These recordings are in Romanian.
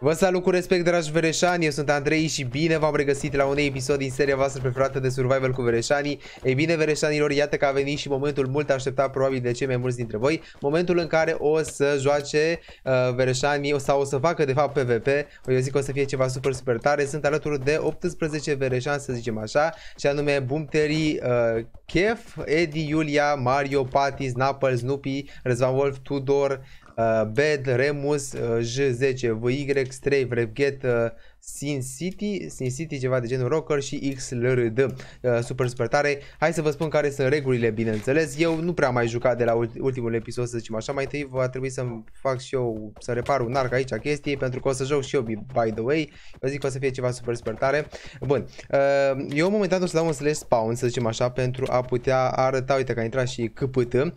Vă salut cu respect, dragi vereșani, eu sunt Andrei și bine v-am regăsit la un episod din seria voastră preferată de survival cu vereșanii. Ei bine, vereșanilor, iată că a venit și momentul mult așteptat probabil de cei mai mulți dintre voi, momentul în care o să joace uh, vereșanii sau o să facă de fapt PvP, eu zic că o să fie ceva super, super tare. Sunt alături de 18 vereșani, să zicem așa, și anume Bumteri, uh, Kef, Edi, Iulia, Mario, Patis, Naples, Snoopy, Răzvan Wolf, Tudor, Uh, Bed, Remus, uh, J10, VY, Strave, Revget, uh, Sin City, Sin City ceva de genul Rocker și XLRD. Uh, super, super tare. Hai să vă spun care sunt regulile, bineînțeles. Eu nu prea am mai jucat de la ultimul episod, să zicem așa. Mai întâi va trebui să fac și eu, să repar un arc aici a chestii, pentru că o să joc și eu, by the way. Vă zic că o să fie ceva super, super tare. Bun. Uh, eu momentan o să dau un slash spawn, să zicem așa, pentru a putea arăta, uite că a intrat și CPT. Uh,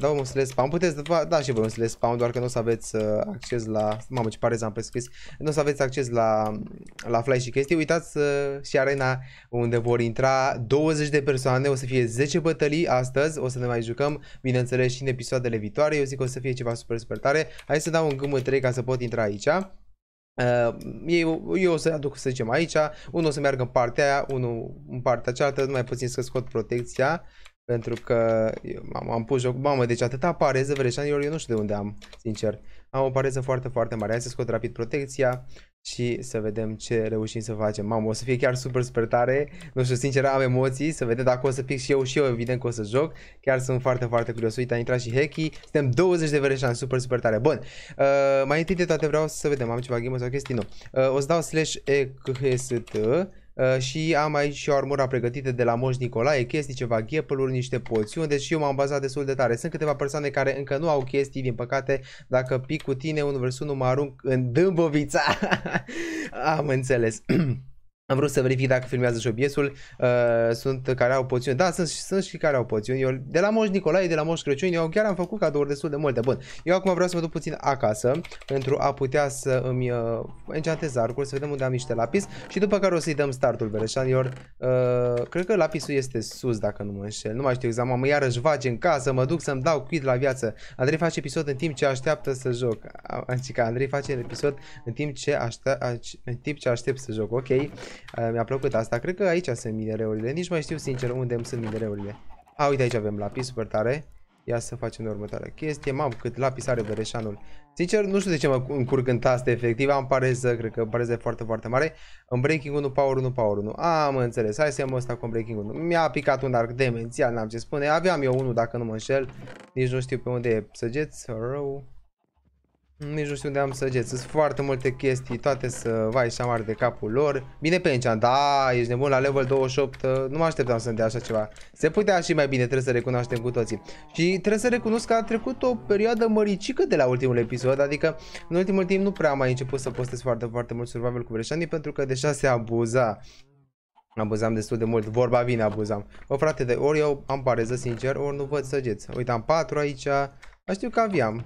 dau un slash spawn. Puteți da și voi un slash spawn, doar că nu o să aveți acces la... Mamă, ce parez am prescris. Nu o să aveți acces la la, la fly și chestii, uitați uh, și arena unde vor intra 20 de persoane, o să fie 10 bătălii astăzi, o să ne mai jucăm, bineînțeles, și în episoadele viitoare, eu zic că o să fie ceva super, super tare. Hai să dau un gâmă 3 ca să pot intra aici. Uh, eu, eu o să aduc, să zicem, aici, unul o să meargă în partea aia, unul în partea cealaltă, mai puțin să scot protecția, pentru că am, am pus joc, mamă, deci atâta pareză, vreșanilor, eu nu știu de unde am, sincer. Am o pareză foarte, foarte mare, hai să scot rapid protecția, și să vedem ce reușim să facem. Mamă, o să fie chiar super, super tare. Nu știu, sincer, am emoții, să vedem dacă o să pic și eu și eu, evident că o să joc. Chiar sunt foarte, foarte curios. Uite, a intrat și Heki. Suntem 20 de vereșani, super, super tare. Bun, uh, mai întâi de toate vreau să vedem, am ceva game sau chestii, nu. Uh, o să dau slash EKHST Uh, și am aici și o armura pregătită de la Moș Nicolae, chestii, ceva ghepeluri, niște poțiuni, deci eu m-am bazat destul de tare. Sunt câteva persoane care încă nu au chestii, din păcate, dacă pic cu tine, universul nu mă arunc în Dâmbovița. am înțeles. Am vrut să verific dacă filmează și obiesul, uh, sunt care au poțiuni, da, sunt, sunt și care au poțiuni, eu, de la Moș Nicolae, de la Moș Crăciun, eu chiar am făcut cadouri destul de multe, bun, eu acum vreau să mă duc puțin acasă, pentru a putea să îmi uh, enchantez arcul, să vedem unde am niște lapis și după care o să-i dăm startul vereșanilor, uh, cred că lapisul este sus dacă nu mă înșel, nu mai știu exact, mă iarăși vage în casă, mă duc să-mi dau quid la viață, Andrei face episod în timp ce așteaptă să joc, Adică Andrei face episod în timp ce, aștept, în timp ce aștept să joc, ok, Eh, mi-a plăcut asta. Cred că aici sunt minereurile. Nici mai știu sincer unde sunt minereurile. A, uite aici avem lapis super tare. Ia să facem următoarea chestie. Mam, cât lapis are bereșanul. Sincer, nu știu de ce mă încurc în taste efectiv. Am pareză, cred că pareză foarte, foarte mare. În Breaking 1, Power 1, Power 1. Am înțeles. Hai să iau ăsta cu Breaking 1. Mi-a picat un arc demențial, n-am ce spune. Aveam eu unul, dacă nu mă înșel. Nici nu știu pe unde e săgeți. Rău. Nici nu știu unde am săgeți. Sunt foarte multe chestii, toate să vai și amar de capul lor. Bine pe aici, da, ești nebun la level 28, ă, nu mă așteptam să-mi dea așa ceva. Se putea și mai bine, trebuie să recunoaștem cu toții. Și trebuie să recunosc că a trecut o perioadă măricică de la ultimul episod, adică în ultimul timp nu prea am mai început să postez foarte, foarte mult survival cu Breșanii pentru că deja se abuza. Abuzam destul de mult, vorba vine abuzam. O frate, de ori eu am pareză sincer, ori nu văd săgeți. Uite, am 4 aici, știu că aveam.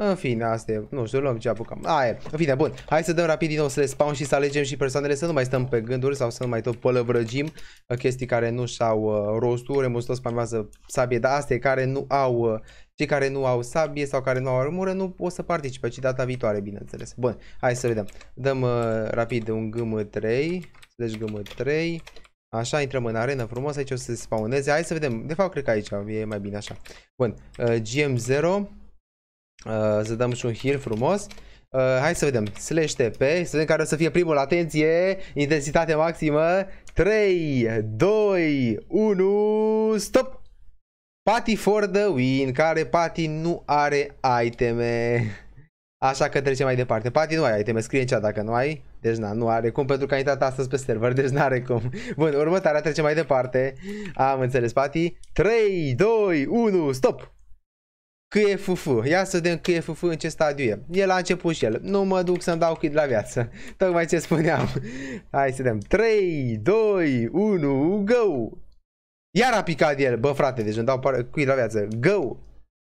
În fine, asta e, nu știu, luăm ce apucăm. Aia, în fine, bun. Hai să dăm rapid din nou să le spawn și să alegem și persoanele să nu mai stăm pe gânduri sau să nu mai tot pălăvrăgim uh, chestii care nu și-au uh, rostul. Remus tot spamează sabie, dar astea care nu au, uh, cei care nu au sabie sau care nu au armură nu o să participe, ci data viitoare, bineînțeles. Bun, hai să vedem. Dăm uh, rapid un GM3, deci GM3. Așa, intrăm în arenă frumos, aici o să se spawneze. Hai să vedem, de fapt cred că aici e mai bine așa. Bun, uh, GM0. Uh, să dăm și un heal frumos. Uh, hai să vedem. Slash TP. Să vedem care o să fie primul. Atenție! Intensitate maximă. 3, 2, 1, stop! Pati for the win, care Pati nu are iteme. Așa că trecem mai departe. Pati nu ai iteme, scrie în cea dacă nu ai. Deci na, nu are cum pentru că a intrat astăzi pe server, deci nu are cum. Bun, următoarea trecem mai departe. Am înțeles, Pati. 3, 2, 1, stop! KFF. Ia să vedem KFF în ce stadiu e. El a început și el. Nu mă duc să-mi dau chit la viață. Tocmai ce spuneam. Hai să vedem. 3, 2, 1, go! Iar a picat el. Bă, frate, deci îmi dau chit la viață. Go!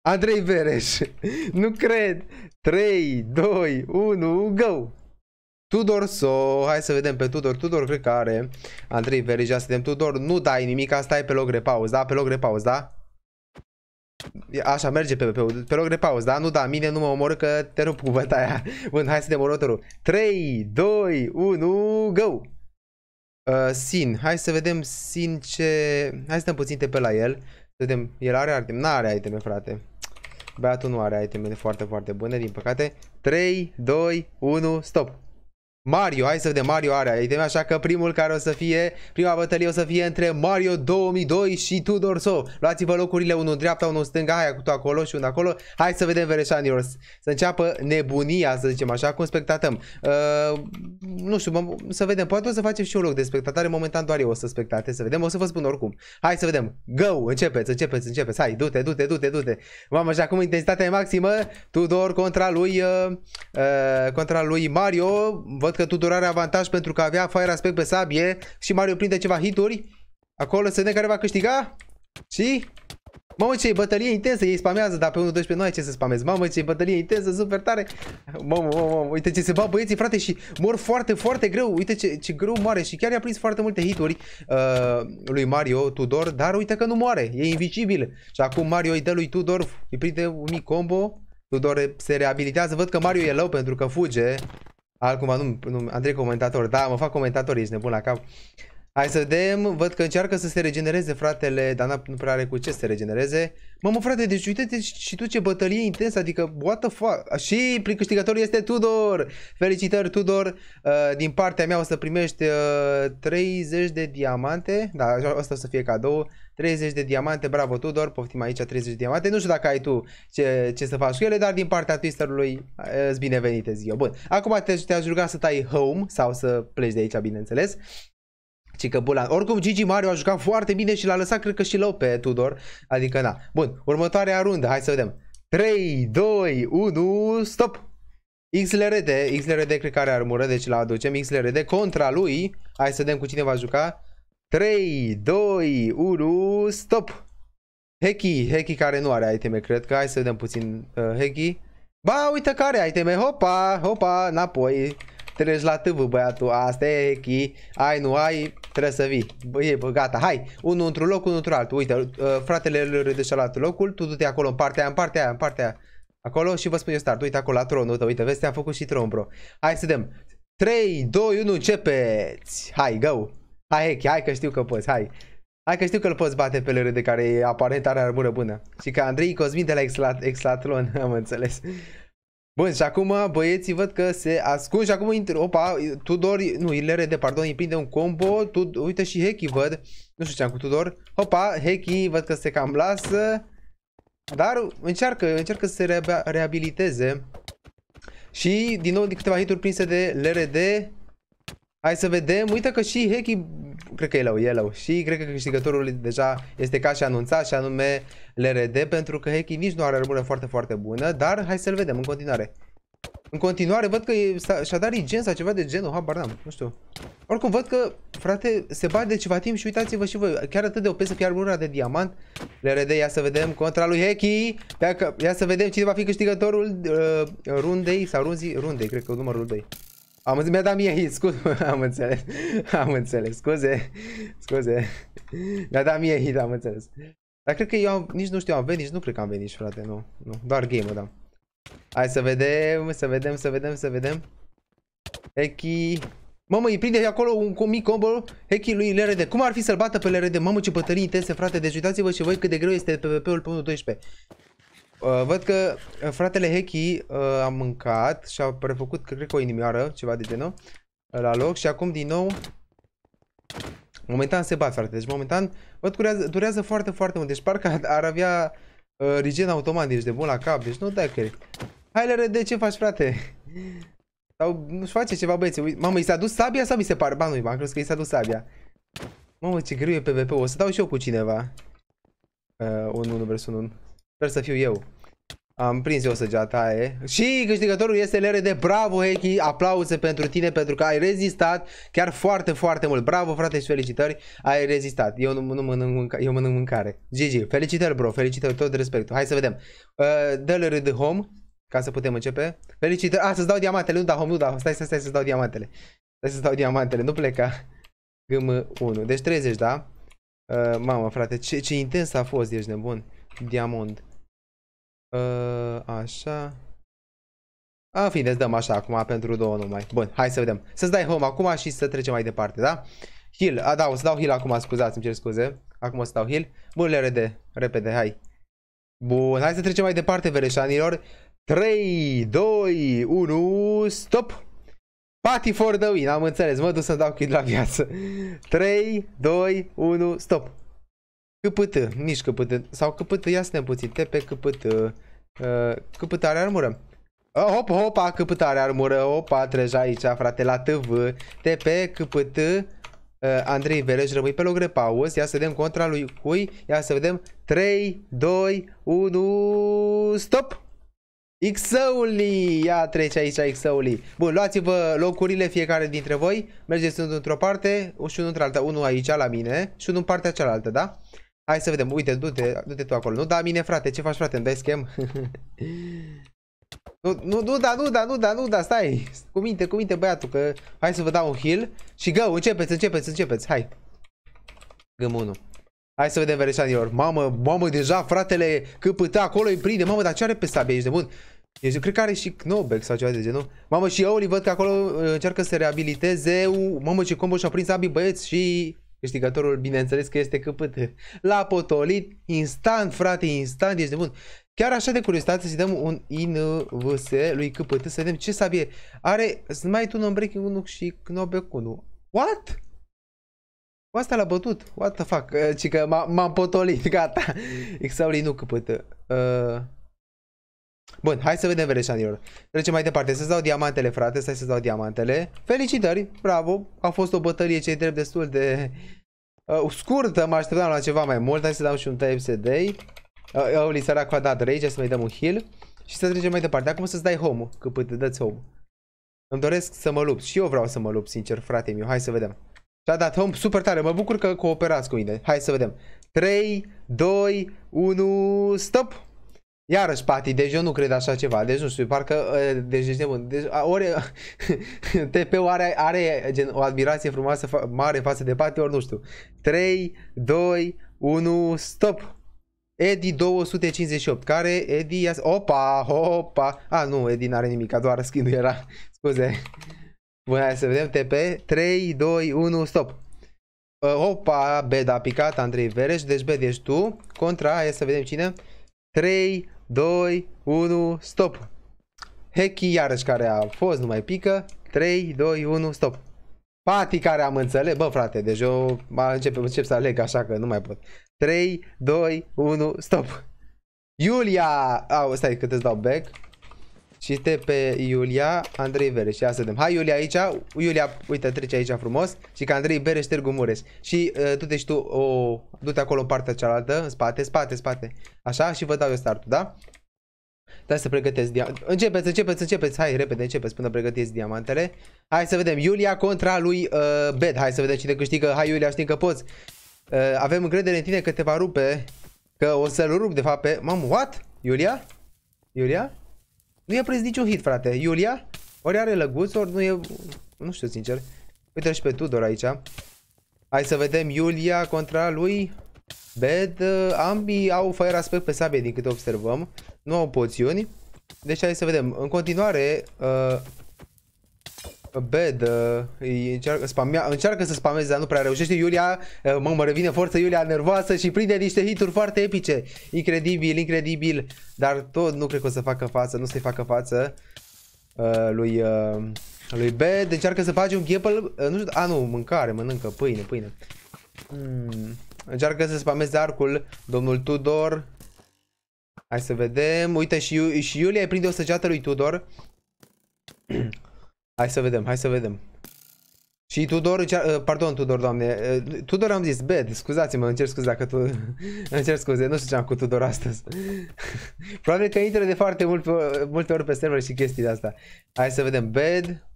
Andrei Vereș. nu cred. 3, 2, 1, go! Tudor So, hai să vedem pe Tudor, Tudor cred că are Andrei Vereș, ia să vedem Tudor, nu dai nimic, asta e pe loc repauz, da? Pe loc repauz, da? Așa, merge pe, pe, Pe loc de pauză, da? Nu, da, mine nu mă omor că te rup cu bătaia. Bun, hai să dăm următorul. 3, 2, 1, go! Uh, Sin, hai să vedem Sin ce... Hai să dăm puțin pe la el. Să vedem, el are item? N-are iteme, frate. Băiatul nu are iteme foarte, foarte bune, din păcate. 3, 2, 1, stop! Mario, hai să vedem, Mario are iteme, așa că primul care o să fie, prima bătălie o să fie între Mario 2002 și Tudor So. Luați-vă locurile, unul în dreapta, unul în stânga, hai cu acolo și unul acolo. Hai să vedem vereșanilor, să înceapă nebunia, să zicem așa, cum spectatăm. Uh, nu știu, mă, să vedem, poate o să facem și un loc de spectatare, momentan doar eu o să spectate, să vedem, o să vă spun oricum. Hai să vedem, go, începeți, începeți, începeți, hai, du-te, du-te, du-te, du-te. Mamă, și acum intensitatea e maximă, Tudor contra lui, uh, uh, contra lui Mario, văd că Tudor are avantaj pentru că avea Fire Aspect pe sabie și Mario prinde ceva hituri. Acolo se ne care va câștiga și... Mamă ce bătălie intensă, ei spamează, dar pe 1-12 nu ai ce să spamezi. Mamă ce bătălie intensă, super tare. Mamă, mamă, mamă, uite ce se bat băieții, frate, și mor foarte, foarte greu. Uite ce, ce greu moare și chiar i-a prins foarte multe hituri uh, lui Mario Tudor, dar uite că nu moare, e invincibil. Și acum Mario îi dă lui Tudor, îi prinde un mic combo. Tudor se reabilitează, văd că Mario e lău pentru că fuge. Acum, nu, nu Andrei comentator, da, mă fac comentator, ești nebun la cap. Hai să vedem, văd că încearcă să se regenereze fratele, dar nu prea are cu ce să se regenereze. Mamă frate, deci uite-te și tu ce bătălie intensă, adică what the fuck? Și câștigătorul este Tudor! Felicitări Tudor, uh, din partea mea o să primești uh, 30 de diamante, da, asta o să fie cadou, 30 de diamante, bravo Tudor, poftim aici 30 de diamante. Nu știu dacă ai tu ce, ce să faci cu ele, dar din partea Twisterului eh, îți binevenite, zic eu. Bun, acum te, te-aș ruga să tai home sau să pleci de aici, bineînțeles. Ci că Bulan. Oricum, Gigi Mario a jucat foarte bine și l-a lăsat, cred că și low pe Tudor. Adică, na. Bun, următoarea rundă, hai să vedem. 3, 2, 1, stop! XLRD, XLRD cred că are armură, deci la aducem. XLRD contra lui, hai să vedem cu cine va juca. 3, 2, 1, stop! Heki, Heki care nu are iteme, cred că. Hai să vedem puțin uh, Heki. Ba, uite care iteme, hopa, hopa, înapoi. Treci la tâvă, băiatul, asta e Heki. Ai, nu ai, trebuie să vii. Bă, e, bă, gata, hai, unul într-un loc, unul într-un altul. Uite, uh, fratele îl râdește la altul locul, tu du-te acolo, în partea aia, în partea aia, în partea aia. Acolo și vă spun eu start. Uite acolo la tronul tău, uite, vezi, am făcut și tron, bro. Hai să vedem. 3, 2, 1, începeți! Hai, go! Hai, hai, hai că știu că poți, hai. Hai că știu că îl poți bate pe LR de care aparent are armură bună. Și că Andrei Cosmin de la Exlat Exlatlon, am înțeles. Bun, și acum băieții văd că se ascund și acum intră, opa, Tudor, nu, de pardon, îi prinde un combo, Tud, uite și Heki văd, nu știu ce am cu Tudor, opa, Heki văd că se cam lasă, dar încearcă, încearcă să se re reabiliteze și din nou câteva hituri prinse de LRD, Hai să vedem. Uite că și Heki, cred că e low, e low. Și cred că câștigătorul deja este ca și anunțat și anume LRD pentru că Heki nici nu are rămână foarte, foarte bună. Dar hai să-l vedem în continuare. În continuare văd că și-a dat regen sau ceva de genul, habar n-am, nu știu. Oricum văd că, frate, se bate de ceva timp și uitați-vă și voi, chiar atât de opesă Chiar fie de diamant. LRD, ia să vedem contra lui Heki. Ia, ia să vedem cine va fi câștigătorul uh, rundei sau runzii, rundei, cred că numărul 2. Am înțeles, mi-a dat mie hit, scuze, am înțeles, am înțeles, scuze, scuze, mi-a dat mie hit, am înțeles. Dar cred că eu am, nici nu știu, am venit, nu cred că am venit, frate, nu, nu, doar game da. Hai să vedem, să vedem, să vedem, să vedem. Echi... Mamă, îi prinde acolo un mic combo Hechi lui LRD. Cum ar fi să-l bată pe LRD? Mamă, ce bătării intense, frate. Deci uitați-vă și voi cât de greu este PvP-ul pe 1.12. Uh, văd că uh, fratele Hechi uh, a mâncat și a prefăcut, cred că o inimioară, ceva de genul, uh, la loc și acum din nou... Momentan se bat, frate, deci momentan, văd, durează, durează foarte, foarte mult, deci parcă ar avea uh, regen automat, deci de bun la cap, deci nu dai cred. Hai, de ce faci, frate? Sau nu-și face ceva, băieți, mamă, i s-a dus sabia sau mi se pare? Ba, nu-i, m-am crezut că i s-a dus sabia. Mamă, ce greu e PvP-ul, o să dau și eu cu cineva. Uh, un 1 vs 1. Sper să fiu eu. Am prins eu săgeata aia. Și câștigătorul este LRD. Bravo, Heki. Aplauze pentru tine pentru că ai rezistat chiar foarte, foarte mult. Bravo, frate, și felicitări. Ai rezistat. Eu nu, nu mănânc, mânca- eu mănânc mâncare. Gigi, felicitări, bro. Felicitări, tot respectul. Hai să vedem. Uh, de LRD home ca să putem începe. Felicitări. Ah, să-ți dau diamantele. Nu, da, home, nu, da. Stai, stai, stai să-ți dau diamantele. Stai să-ți dau diamantele. Nu pleca. GM1. Deci 30, da? Uh, mamă, frate, ce, ce intens a fost. Ești nebun. Diamond. Uh, așa. În fine, îți deci dăm așa acum pentru două numai. Bun, hai să vedem. Să-ți dai home acum și să trecem mai departe, da? Heal, a, da, o să dau heal acum, scuzați, îmi cer scuze. Acum o să dau heal. Bun, le rede, repede, hai. Bun, hai să trecem mai departe, vereșanilor. 3, 2, 1, stop! Party for the win, am înțeles, mă duc să-mi dau kid la viață. 3, 2, 1, stop! Căpâtă, nici căpâtă, sau căpâtă, ia ne puțin, TP căpâtă, uh, căpâtă are armură. Uh, hop, hopa, căpâtă are armură, opa, treci aici, frate, la TV, Te căpâtă, uh, Andrei Velej, rămâi pe loc de pauză, ia să vedem contra lui cui, ia să vedem, 3, 2, 1, stop! x Ia trece aici x -ului. Bun, luați-vă locurile fiecare dintre voi. Mergeți într-o parte și unul într-alta. Unul aici la mine și unul în partea cealaltă, da? Hai să vedem, uite, du-te, du-te tu acolo. Nu da mine, frate, ce faci, frate, îmi dai schem? nu, nu, nu da, nu da, nu da, nu da, stai. Cu minte, cu minte, băiatul, că hai să vă dau un heal și go, începeți, începeți, începeți, hai. Găm unul. Hai să vedem vereșanilor. Mamă, mamă, deja fratele câpăta acolo îi prinde. Mamă, dar ce are pe sabie? aici de bun. Eu deci, cred că are și Knobex sau ceva de genul. Mamă, și Oli văd că acolo uh, încearcă să reabiliteze. Mamă, ce combo și-a prins abii băieți și Câștigătorul, bineînțeles că este căpât. L-a potolit instant, frate, instant, ești de bun. Chiar așa de curiozitate să-i dăm un INVS lui căpât, să vedem ce sabie are. tu 1, Unbreaking 1 și Knockback 1. What? Cu asta l-a bătut. What the fuck? Ci că m-am potolit, gata. Exaulii nu căpătă. Uh... Bun, hai să vedem vereșanilor. Trecem mai departe. Să-ți dau diamantele, frate. Stai să-ți dau diamantele. Felicitări, bravo. A fost o bătălie ce drept destul de uh, scurtă. Mă așteptam la ceva mai mult. Hai să dau și un TFC Day. Uh, Oli, li săracu a dat rage. Să mai dăm un heal. Și să trecem mai departe. Acum să-ți dai home Cât pute, dă-ți home. Îmi doresc să mă lupt. Și eu vreau să mă lupt, sincer, frate meu. Hai să vedem. Și-a dat home super tare. Mă bucur că cooperați cu mine. Hai să vedem. 3, 2, 1, stop! Iar spati, deci eu nu cred așa ceva, deci nu știu, parcă, deci ești nebun, deci ori tp are, are gen, o admirație frumoasă fa- mare față de Pati, ori nu știu. 3, 2, 1, stop! Edi 258, care Edi, ia... opa, opa, a nu, Edi n-are nimic, doar skin era, scuze. Bun, hai să vedem, TP, 3, 2, 1, stop. Ă, opa, Bed a picat, Andrei Vereș, deci Bed ești tu, contra, hai să vedem cine. 3, 2, 1, stop. Hechi iarăși care a fost, nu mai pică. 3, 2, 1, stop. Pati care am înțeles, bă frate, deci eu încep, încep să aleg așa că nu mai pot. 3, 2, 1, stop. Iulia, au, stai că te dau back. Și este pe Iulia Andrei Vereș. Ia să vedem. Hai Iulia aici. Iulia, uite, trece aici frumos. Și că Andrei Vereș Târgu Mureș. Și uh, tu și tu o... du-te acolo în partea cealaltă, în spate, spate, spate. Așa și vă dau eu startul, da? Stai da, să pregătesc diamantele. Începeți, începeți, începeți. Hai, repede, începeți până pregătiți diamantele. Hai să vedem. Iulia contra lui uh, Bed. Hai să vedem cine câștigă. Hai Iulia, știi că poți. Uh, avem încredere în tine că te va rupe. Că o să-l rup, de fapt, pe... Mamă, what? Iulia? Iulia? Nu i-a prins niciun hit, frate. Iulia? Ori are lăguț, ori nu e... Nu știu, sincer. uite și pe Tudor aici. Hai să vedem Iulia contra lui Bed. Ambii au fire aspect pe sabie, din câte observăm. Nu au poțiuni. Deci hai să vedem. În continuare, uh, Bad, uh, încearcă, spamea, încearcă să spameze, dar nu prea reușește Iulia, uh, mă, mă revine forță Iulia nervoasă și prinde niște hituri foarte epice Incredibil, incredibil, dar tot nu cred că o să facă față, nu se facă față uh, lui, uh, lui Bed Încearcă să faci un gapple, uh, nu știu, a nu, mâncare, mănâncă, pâine, pâine hmm. Încearcă să spameze arcul domnul Tudor Hai să vedem, uite și, și Iulia îi prinde o săgeată lui Tudor Hai să vedem, hai să vedem. Și Tudor, uh, pardon Tudor, doamne, uh, Tudor am zis, bed, scuzați-mă, îmi cer scuze dacă tu, îmi cer scuze, nu știu ce am cu Tudor astăzi. Probabil că intră de foarte mult, uh, multe ori pe server și chestii de asta. Hai să vedem, bed,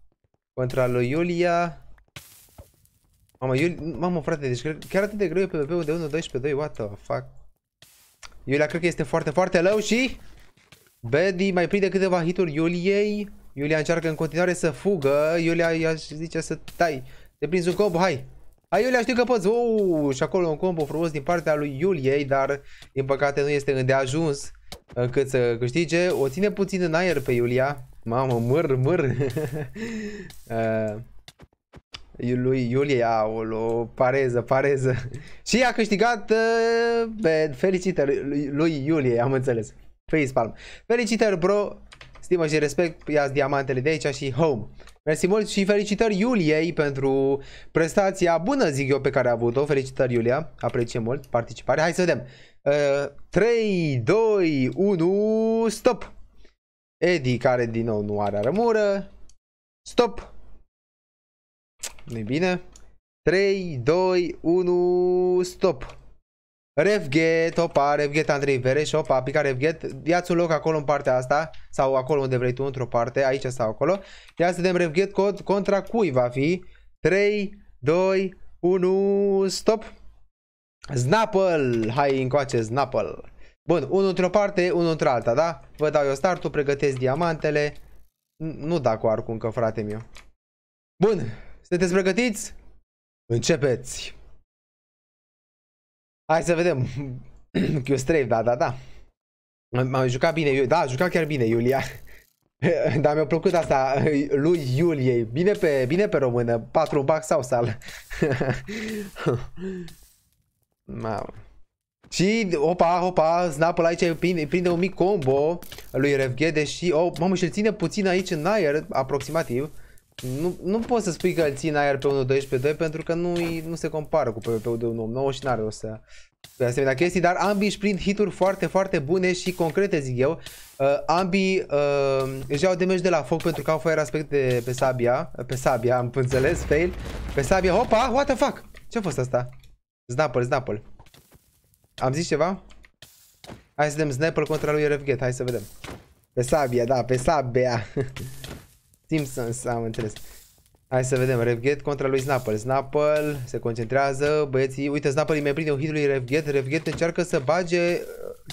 contra lui Iulia. Mamă, Iul... Mamă, frate, deci chiar atât de greu e PvP-ul de 1, 12, 2, what the fuck. Iulia cred că este foarte, foarte low și... Bedi mai prinde câteva hituri Iuliei. Iulia încearcă în continuare să fugă. Iulia i zice să tai. Te prinzi un combo, hai! Hai Iulia, știu că poți! Uu, și acolo un combo frumos din partea lui Iuliei, dar din păcate nu este îndeajuns încât să câștige. O ține puțin în aer pe Iulia. Mamă, măr, măr! Uh, lui Iulie, aolo, pareză, pareză. și a câștigat uh, felicitări lui Iulie, am înțeles. Facepalm. Felicitări, bro, stimă și respect, ia diamantele de aici și home. Mersi mult și felicitări Iuliei pentru prestația bună, zic eu, pe care a avut-o. Felicitări, Iulia. Apreciem mult participarea. Hai să vedem. Uh, 3, 2, 1, stop! Eddie, care din nou nu are rămură. Stop! nu bine. 3, 2, 1, stop! Revget, opa, Revget Andrei Vereș opa, pica refget, Revget. Ia-ți un loc acolo în partea asta sau acolo unde vrei tu, într-o parte, aici sau acolo. Ia să dăm Revget cod contra cui va fi. 3, 2, 1, stop. Snapple, hai încoace Snapple. Bun, unul într-o parte, unul într-alta, da? Vă dau eu startul, pregătesc diamantele. Nu da cu arcul încă, frate meu. Bun, sunteți pregătiți? Începeți! Hai să vedem. Q3, da, da, da. M-am jucat bine, da, a jucat chiar bine Iulia. Dar mi-a plăcut asta lui Iuliei. Bine pe, bine pe română. 4 bac sau sal. Mamă. Și, opa, opa, snapul aici prinde, prinde un mic combo lui Revghede și, oh, mamă, și-l ține puțin aici în aer, aproximativ. Nu, nu poți să spui că îl ții aer pe 1.12.2 pentru că nu, nu se compară cu PvP-ul de 1.9 și n-are o să de asemenea chestii, dar ambii își prind hituri foarte, foarte bune și concrete, zic eu. Uh, ambii uh, își iau damage de la foc pentru că au foaia de, pe sabia. Pe sabia, am înțeles, fail. Pe sabia, hopa, what the fuck? Ce-a fost asta? Snapple, Snapple. Am zis ceva? Hai să dăm Snapple contra lui RFG, hai să vedem. Pe sabia, da, pe sabia. Simpsons, am înțeles. Hai să vedem, Revget contra lui Snapple. Snapple se concentrează, băieții, uite, Snapple îi mai prinde un hit lui Revget, Revget încearcă să bage,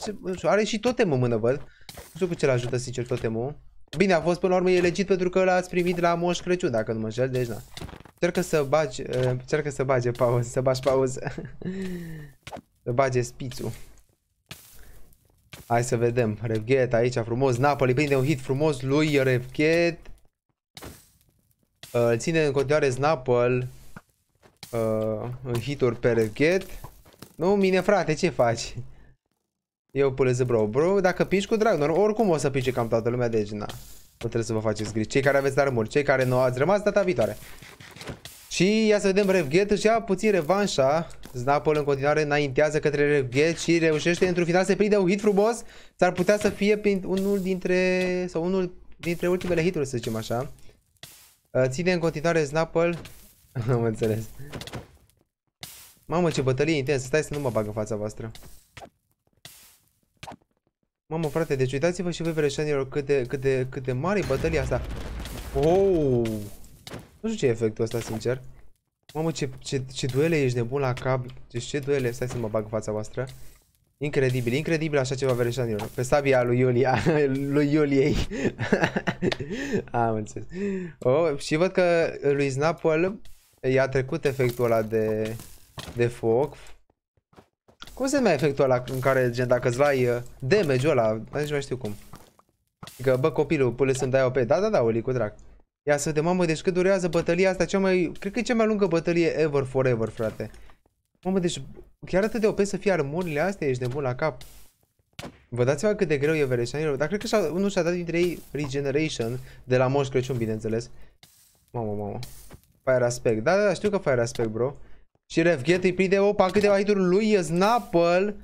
uh, nu știu, are și totemul în mână, văd. Nu știu cu ce-l ajută, sincer, totemul. Bine, a fost până la urmă e legit pentru că l-ați primit la Moș Crăciun, dacă nu mă înșel, deci na. Încearcă să bage. Uh, încearcă să bage pauză, să bagi pauză. să bage spițul. Hai să vedem, Revget aici frumos, Napoli prinde un hit frumos lui Revget. Uh, îl ține în continuare Snapple uh, în hituri pe rechet. Nu, mine frate, ce faci? Eu pulez bro, bro, dacă pici cu Dragnor, oricum o să pice cam toată lumea, deci na. Nu trebuie să vă faceți griji. Cei care aveți darmuri, cei care nu ați rămas data viitoare. Și ia să vedem Revghet și ia puțin revanșa. Snapple în continuare înaintează către Revghet și reușește într-un final să prinde un hit frumos. S-ar putea să fie unul dintre, sau unul dintre ultimele hituri, să zicem așa. Uh, ține în continuare Snapple. Am înțeles. Mamă, ce bătălie intensă. Stai să nu mă bag în fața voastră. Mamă, frate, deci uitați-vă și voi, vereșanilor, cât de, cât de, cât de mare e bătălia asta. Oh! Nu știu ce e efectul ăsta, sincer. Mamă, ce, ce, ce duele ești nebun la cap. Deci ce duele? Stai să mă bag în fața voastră. Incredibil, incredibil așa ceva Vereșanilor. Pe sabia lui Iulia, lui Iuliei. Am înțeles. Oh, și văd că lui Snapple i-a trecut efectul ăla de, de foc. Cum se mai efectul ăla în care, gen, dacă îți lai uh, damage-ul ăla, nici mai știu cum. Că, bă, copilul, pule să-mi dai OP. Da, da, da, Oli, cu drag. Ia să vedem, mamă, deci cât durează bătălia asta, cea mai, cred că e cea mai lungă bătălie ever, forever, frate. Mamă, deci chiar atât de OP să fie armurile astea, ești bun la cap. Vă dați seama cât de greu e vereșanilor, dar cred că unul și-a dat dintre ei Regeneration, de la Moș Crăciun, bineînțeles. Mamă, mamă. Fire Aspect, da, da, da, știu că Fire Aspect, bro. Și Revget îi prinde, opa, câteva hituri lui, Snapple.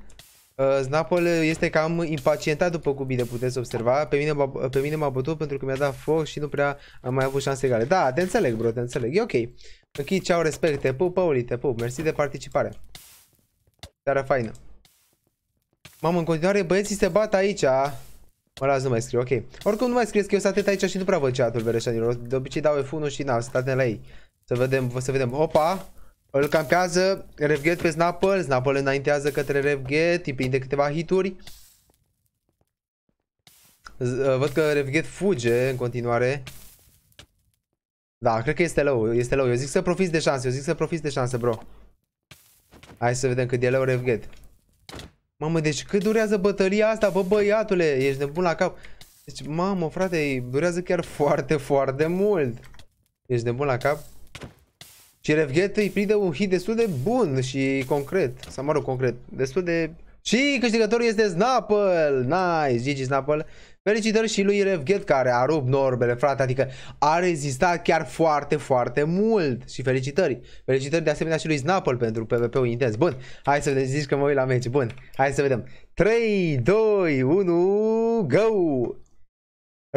Uh, Snapple este cam impacientat după cum bine, puteți observa. Pe mine, pe mine m-a bătut pentru că mi-a dat foc și nu prea am mai avut șanse egale. Da, te înțeleg, bro, te înțeleg, e ok. Ok, ceau, respect, te pup, Pauli, te pup. Mersi de participare. Seara faină. Mamă, în continuare băieții se bat aici. Mă las, nu mai scriu, ok. Oricum nu mai scrieți că eu sunt atât aici și nu prea văd chat-ul vereșanilor. De obicei dau F1 și n-am, stat la ei. Să vedem, să vedem. Opa! Îl campează Revget pe Snapple. Snapple înaintează către Revget. Îi prinde câteva hituri. Văd că Revget fuge în continuare. Da, cred că este low, este low. Eu zic să profiți de șanse, eu zic să profiți de șanse, bro. Hai să vedem cât e low revget. Mamă, deci cât durează bătălia asta, bă, băiatule? Ești nebun la cap. Deci, mamă, frate, durează chiar foarte, foarte mult. Ești nebun la cap? Și Revget îi prinde un hit destul de bun și concret. Să mă rog, concret. Destul de... Și câștigătorul este Snapple! Nice! Gigi Snapple! Felicitări și lui Revget care a rupt norbele, frate, adică a rezistat chiar foarte, foarte mult și felicitări. Felicitări de asemenea și lui Snapple pentru PvP-ul intens. Bun, hai să vedem, zici că mă uit la meci, bun, hai să vedem. 3, 2, 1, go!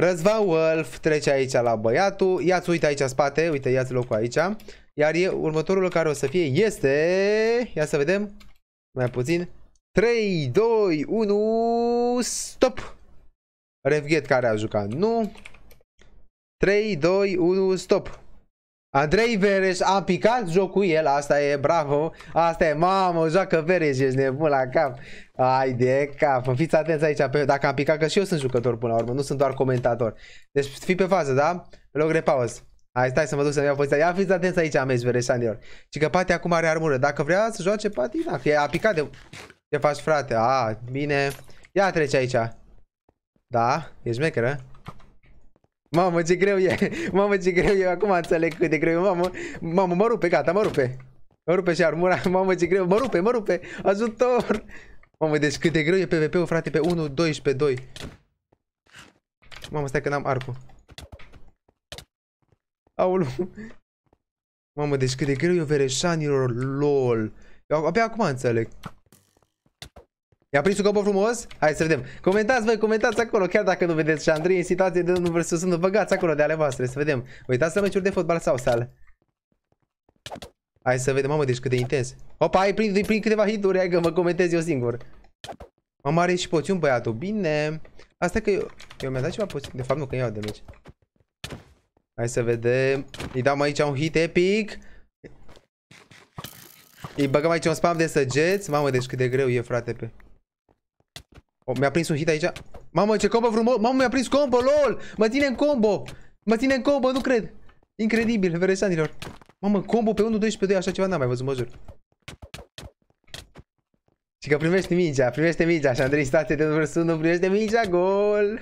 Răzvan Wolf trece aici la băiatul, ia-ți uite aici spate, uite, ia-ți locul aici. Iar e, următorul care o să fie este, ia să vedem, mai puțin, 3, 2, 1, stop! Revghet care a jucat. Nu. 3, 2, 1, stop. Andrei Veres a picat jocul el, asta e bravo, asta e, mamă, joacă Veres, ești nebun la cap, ai de cap, fiți atenți aici, pe, dacă am picat, că și eu sunt jucător până la urmă, nu sunt doar comentator, deci fi pe fază, da? Loc de pauză. Hai, stai să mă duc să-mi iau poziția. Ia fiți atenți aici, amezi vereșanilor. Și că Pati acum are armură. Dacă vrea să joace Pati, da, a picat de... Ce faci, frate? A, bine. Ia trece aici. Da? E șmecheră? Mamă, ce greu e! Mamă, ce greu e! Acum înțeleg cât de greu e! Mamă, mamă, mă rupe, gata, mă rupe! Mă rupe și armura, mamă, ce greu! Mă rupe, mă rupe! Ajutor! Mamă, deci cât de greu e PvP-ul, frate, pe 1, 12, 2. Mamă, stai că n-am arcul. Aulu! Mamă, deci cât de greu e vereșanilor, lol! Eu abia acum înțeleg. I-a prins un capă frumos? Hai să vedem. Comentați voi, comentați acolo, chiar dacă nu vedeți și Andrei în situație de nu vreți să sunt, băgați acolo de ale voastre, să vedem. Uitați la meciuri de fotbal sau sală. Hai să vedem, mamă, deci cât de intens. Opa, ai prins prin câteva hituri, hai că mă comentez eu singur. Mă mare și poțiun băiatul, bine. Asta că eu, eu mi-am dat ceva poțiun, de fapt nu, că iau de meci. Hai să vedem. Îi dam aici un hit epic. Îi băgăm aici un spam de săgeți. Mamă, deci cât de greu e, frate, pe... Oh, mi-a prins un hit aici. Mamă, ce combo frumos! Mamă, mi-a prins combo, lol! Mă ține în combo! Mă ține în combo, nu cred! Incredibil, veresanilor! Mamă, combo pe 1, 12, pe 2, așa ceva n-am mai văzut, mă jur. Și că primește mingea, primește mingea și Andrei state de vârstul, nu primește mingea, gol!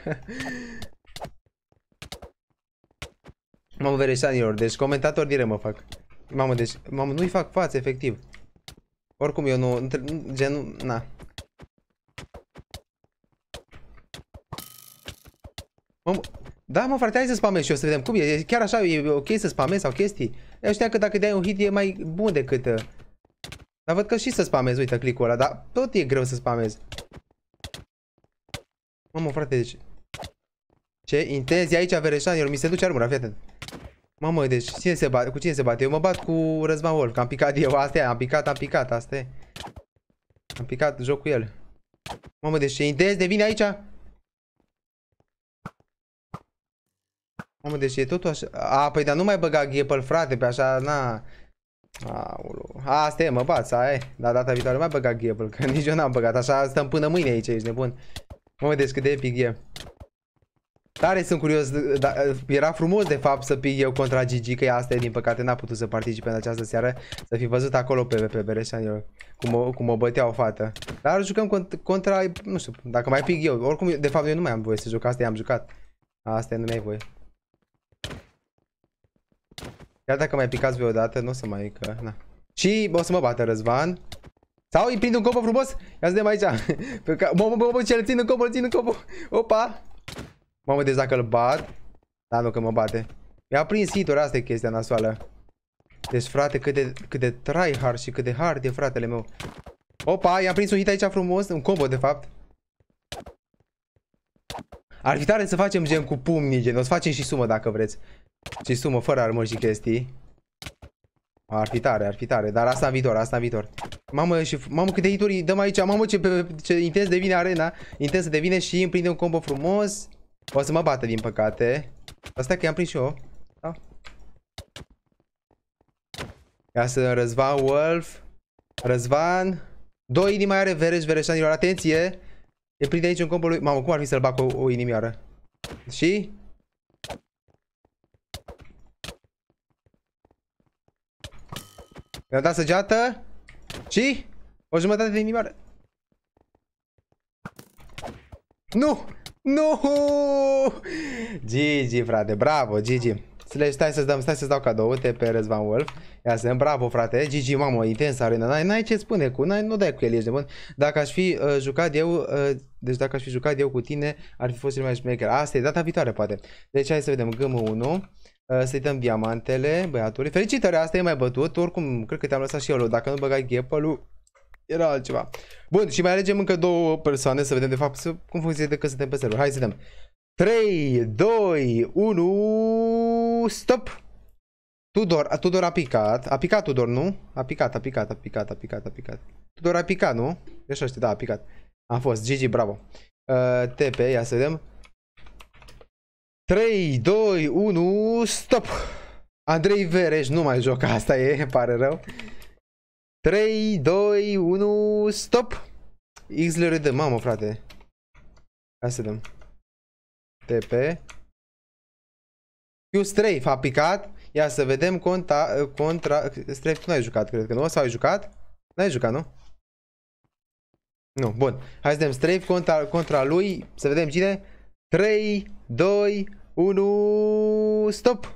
Mamă, veresanilor, deci comentator direct mă fac. Mamă, deci, mamă, nu-i fac față, efectiv. Oricum, eu nu, gen, na. Mă, da, mă, frate, hai să spamez și o să vedem cum e. e chiar așa e ok să spamez sau chestii? Eu știam că dacă dai un hit e mai bun decât... Uh, dar văd că și să spamez, uite, clicul ăla, dar tot e greu să spamez. Mamă, frate, deci... Ce intens aici Vereșanilor, mi se duce armura, fii atent. Mamă, deci cine se bate? cu cine se bate? Eu mă bat cu Răzvan Wolf, am picat eu, asta e, am picat, am picat, asta e. Am picat joc cu el. Mamă, deci ce intens devine aici? Mamă, deci e totul așa... A, păi dar nu mai băga Gapple, frate, pe așa, na... Aulu... Asta e, mă, bați, aia e. Dar data viitoare mai băga Gable, că nici eu n-am băgat. Așa stăm până mâine aici, ești nebun. Mamă, deci cât de epic e. Tare sunt curios, da, era frumos de fapt să pic eu contra Gigi, că asta e din păcate n-a putut să participe în această seară, să fi văzut acolo pe pe Bereșan cum, cum o bătea o fată. Dar jucăm contra, nu știu, dacă mai pic eu, oricum de fapt eu nu mai am voie să joc, asta i-am jucat. Asta nu mai ai voie. Chiar dacă mai picați vreodată, nu o să mai... Că, na. Și o să mă bată Răzvan. Sau îi prind un copo frumos? Ia să aici. mă, mă, ce țin în copo, îl țin în copo. Opa. mă, deci dacă îl bat... Da, nu, că mă bate. Mi-a prins hituri, asta e chestia nasoală. Deci, frate, cât de, cât de hard și cât de hard e fratele meu. Opa, i-am prins un hit aici frumos, un combo, de fapt. Ar fi tare să facem gen cu pumnii, gen, o să facem și sumă dacă vreți. Și sumă fără armări și chestii. Ar fi tare, ar fi tare, dar asta în viitor, asta în viitor. Mamă, și, mamă câte hituri dăm aici, mamă ce, pe, ce intens devine arena, intens devine și îmi prinde un combo frumos. O să mă bată din păcate. Asta că i-am prins și eu. Da. Ia să Răzvan Wolf. Răzvan. Două inimi are Vereș, Vereșanilor, atenție. e prinde aici un combo lui, mamă cum ar fi să-l bag o, o inimioară. Și mi a dat săgeată și o jumătate de inimioară. Nu! Nu! Gigi, frate, bravo, Gigi. Slash, stai să-ți dăm, stai să-ți dau cadou, uite pe Răzvan Wolf. Ia să bravo, frate. Gigi, mamă, intens arena. N-ai, n-ai ce spune cu, n-ai, nu dai cu el, ești bun. Dacă aș fi uh, jucat eu, uh, deci dacă aș fi jucat eu cu tine, ar fi fost cel mai șmecher. Asta e data viitoare, poate. Deci hai să vedem, gm 1. Ă, să-i dăm diamantele, băiatului. Felicitări, asta e mai bătut. Oricum, cred că te-am lăsat și eu. Dacă nu băgai ghepălul, era altceva. Bun, și mai alegem încă două persoane să vedem de fapt să, cum funcționează că suntem pe server. Hai să vedem. 3, 2, 1, stop! Tudor, Tudor a picat. A picat Tudor, nu? A picat, a picat, a picat, a picat, a picat. Tudor a picat, nu? Așa știu, da, a picat. Am fost. Gigi, bravo. Uh, ă, TP, ia să vedem. 3, 2, 1, stop! Andrei Vereș nu mai joc, asta e, pare rău. 3, 2, 1, stop! X le râdă, mamă frate. Hai să dăm. TP. Plus 3 a picat. Ia să vedem conta, contra... Strafe, nu ai jucat, cred că nu? Sau ai jucat? Nu ai jucat, nu? Nu, bun. Hai să dăm Strafe contra, contra lui. Să vedem cine. 3, 2, 1, stop!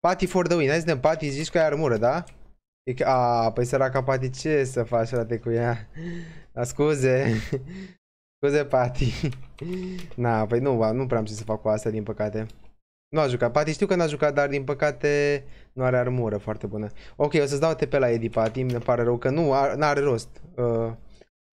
Pati for the win. Hai să dăm Pati, zici că ai armură, da? a, păi săraca Pati, ce să faci, frate, cu ea? A, da, scuze. scuze, Pati. Na, păi nu, nu prea am ce să fac cu asta, din păcate. Nu a jucat. Pati știu că n-a jucat, dar din păcate nu are armură foarte bună. Ok, o să-ți dau TP la Edi Pati, îmi pare rău că nu n-are rost. Uh,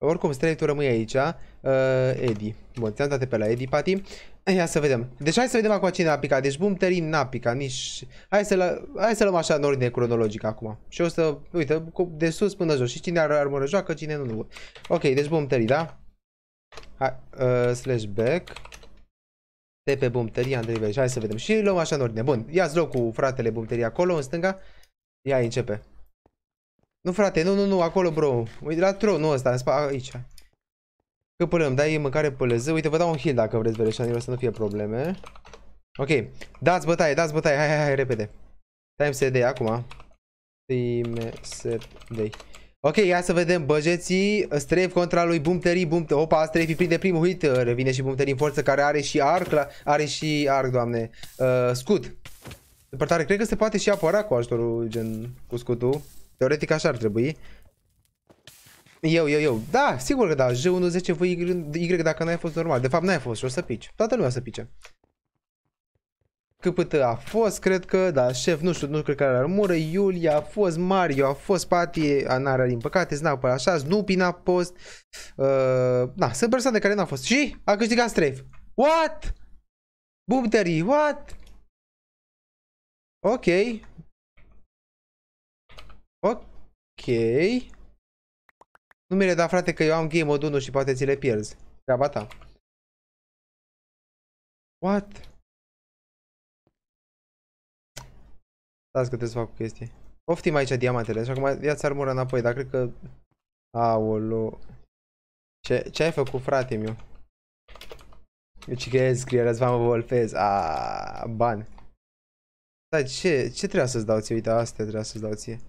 oricum, straight rămâi aici uh, Edi. Bun, ți-am dat pe la Edi, Pati. Ia să vedem. Deci hai să vedem acum cine a picat. Deci Bumterin n-a picat nici... Hai să, lă... hai să luăm așa în ordine cronologică acum. Și o să... Uite, de sus până jos. Și cine ar armură joacă, cine nu. nu. Ok, deci Bumterin, da? Hai, uh, slash back. De pe Bumteria, Andrei Vej. Hai să vedem. Și luăm așa în ordine. Bun, ia-ți cu fratele Bumteria acolo, în stânga. Ia începe. Nu frate, nu, nu, nu, acolo bro. Uite la tronul ăsta, în spate, aici. Că până îmi dai mâncare pe lăză. Uite, vă dau un heal dacă vreți, beleșanilor, să nu fie probleme. Ok, dați bătaie, dați bătaie, hai, hai, hai, repede. Time day acum. Time day. Ok, ia să vedem băjeții. Strafe contra lui Bumteri. Bumte... Opa, Strafe prinde primul hit. Revine și Bumteri în forță care are și arc. La... Are și arc, doamne. Uh, scut. Departare, cred că se poate și apăra cu ajutorul gen cu scutul. Teoretic așa ar trebui. Eu, eu, eu. Da, sigur că da. J110 V Y dacă n-ai fost normal. De fapt n-ai fost și o să pici. Toată lumea o să pice. Cât a fost, cred că, da, șef, nu știu, nu cred că are armură, Iulia a fost, Mario a fost, Pati, Anara, din păcate, Snapper așa, Snoopy n-a fost, uh, na, sunt persoane care n-au fost și a câștigat Strafe. What? Bumteri. what? Ok. Ok. Nu Numele, da frate că eu am game mode 1 și poate ți le pierzi. Treaba ta. What? Stați că trebuie să fac o chestie. Poftim aici diamantele și acum ia-ți armura înapoi, dar cred că... Aolo... Ce, ce ai făcut frate meu? Eu cichez, scrie mă volfez. A, bani. Stai, ce, ce trebuia să-ți dau ție? Uite, astea trebuia să-ți dau ție.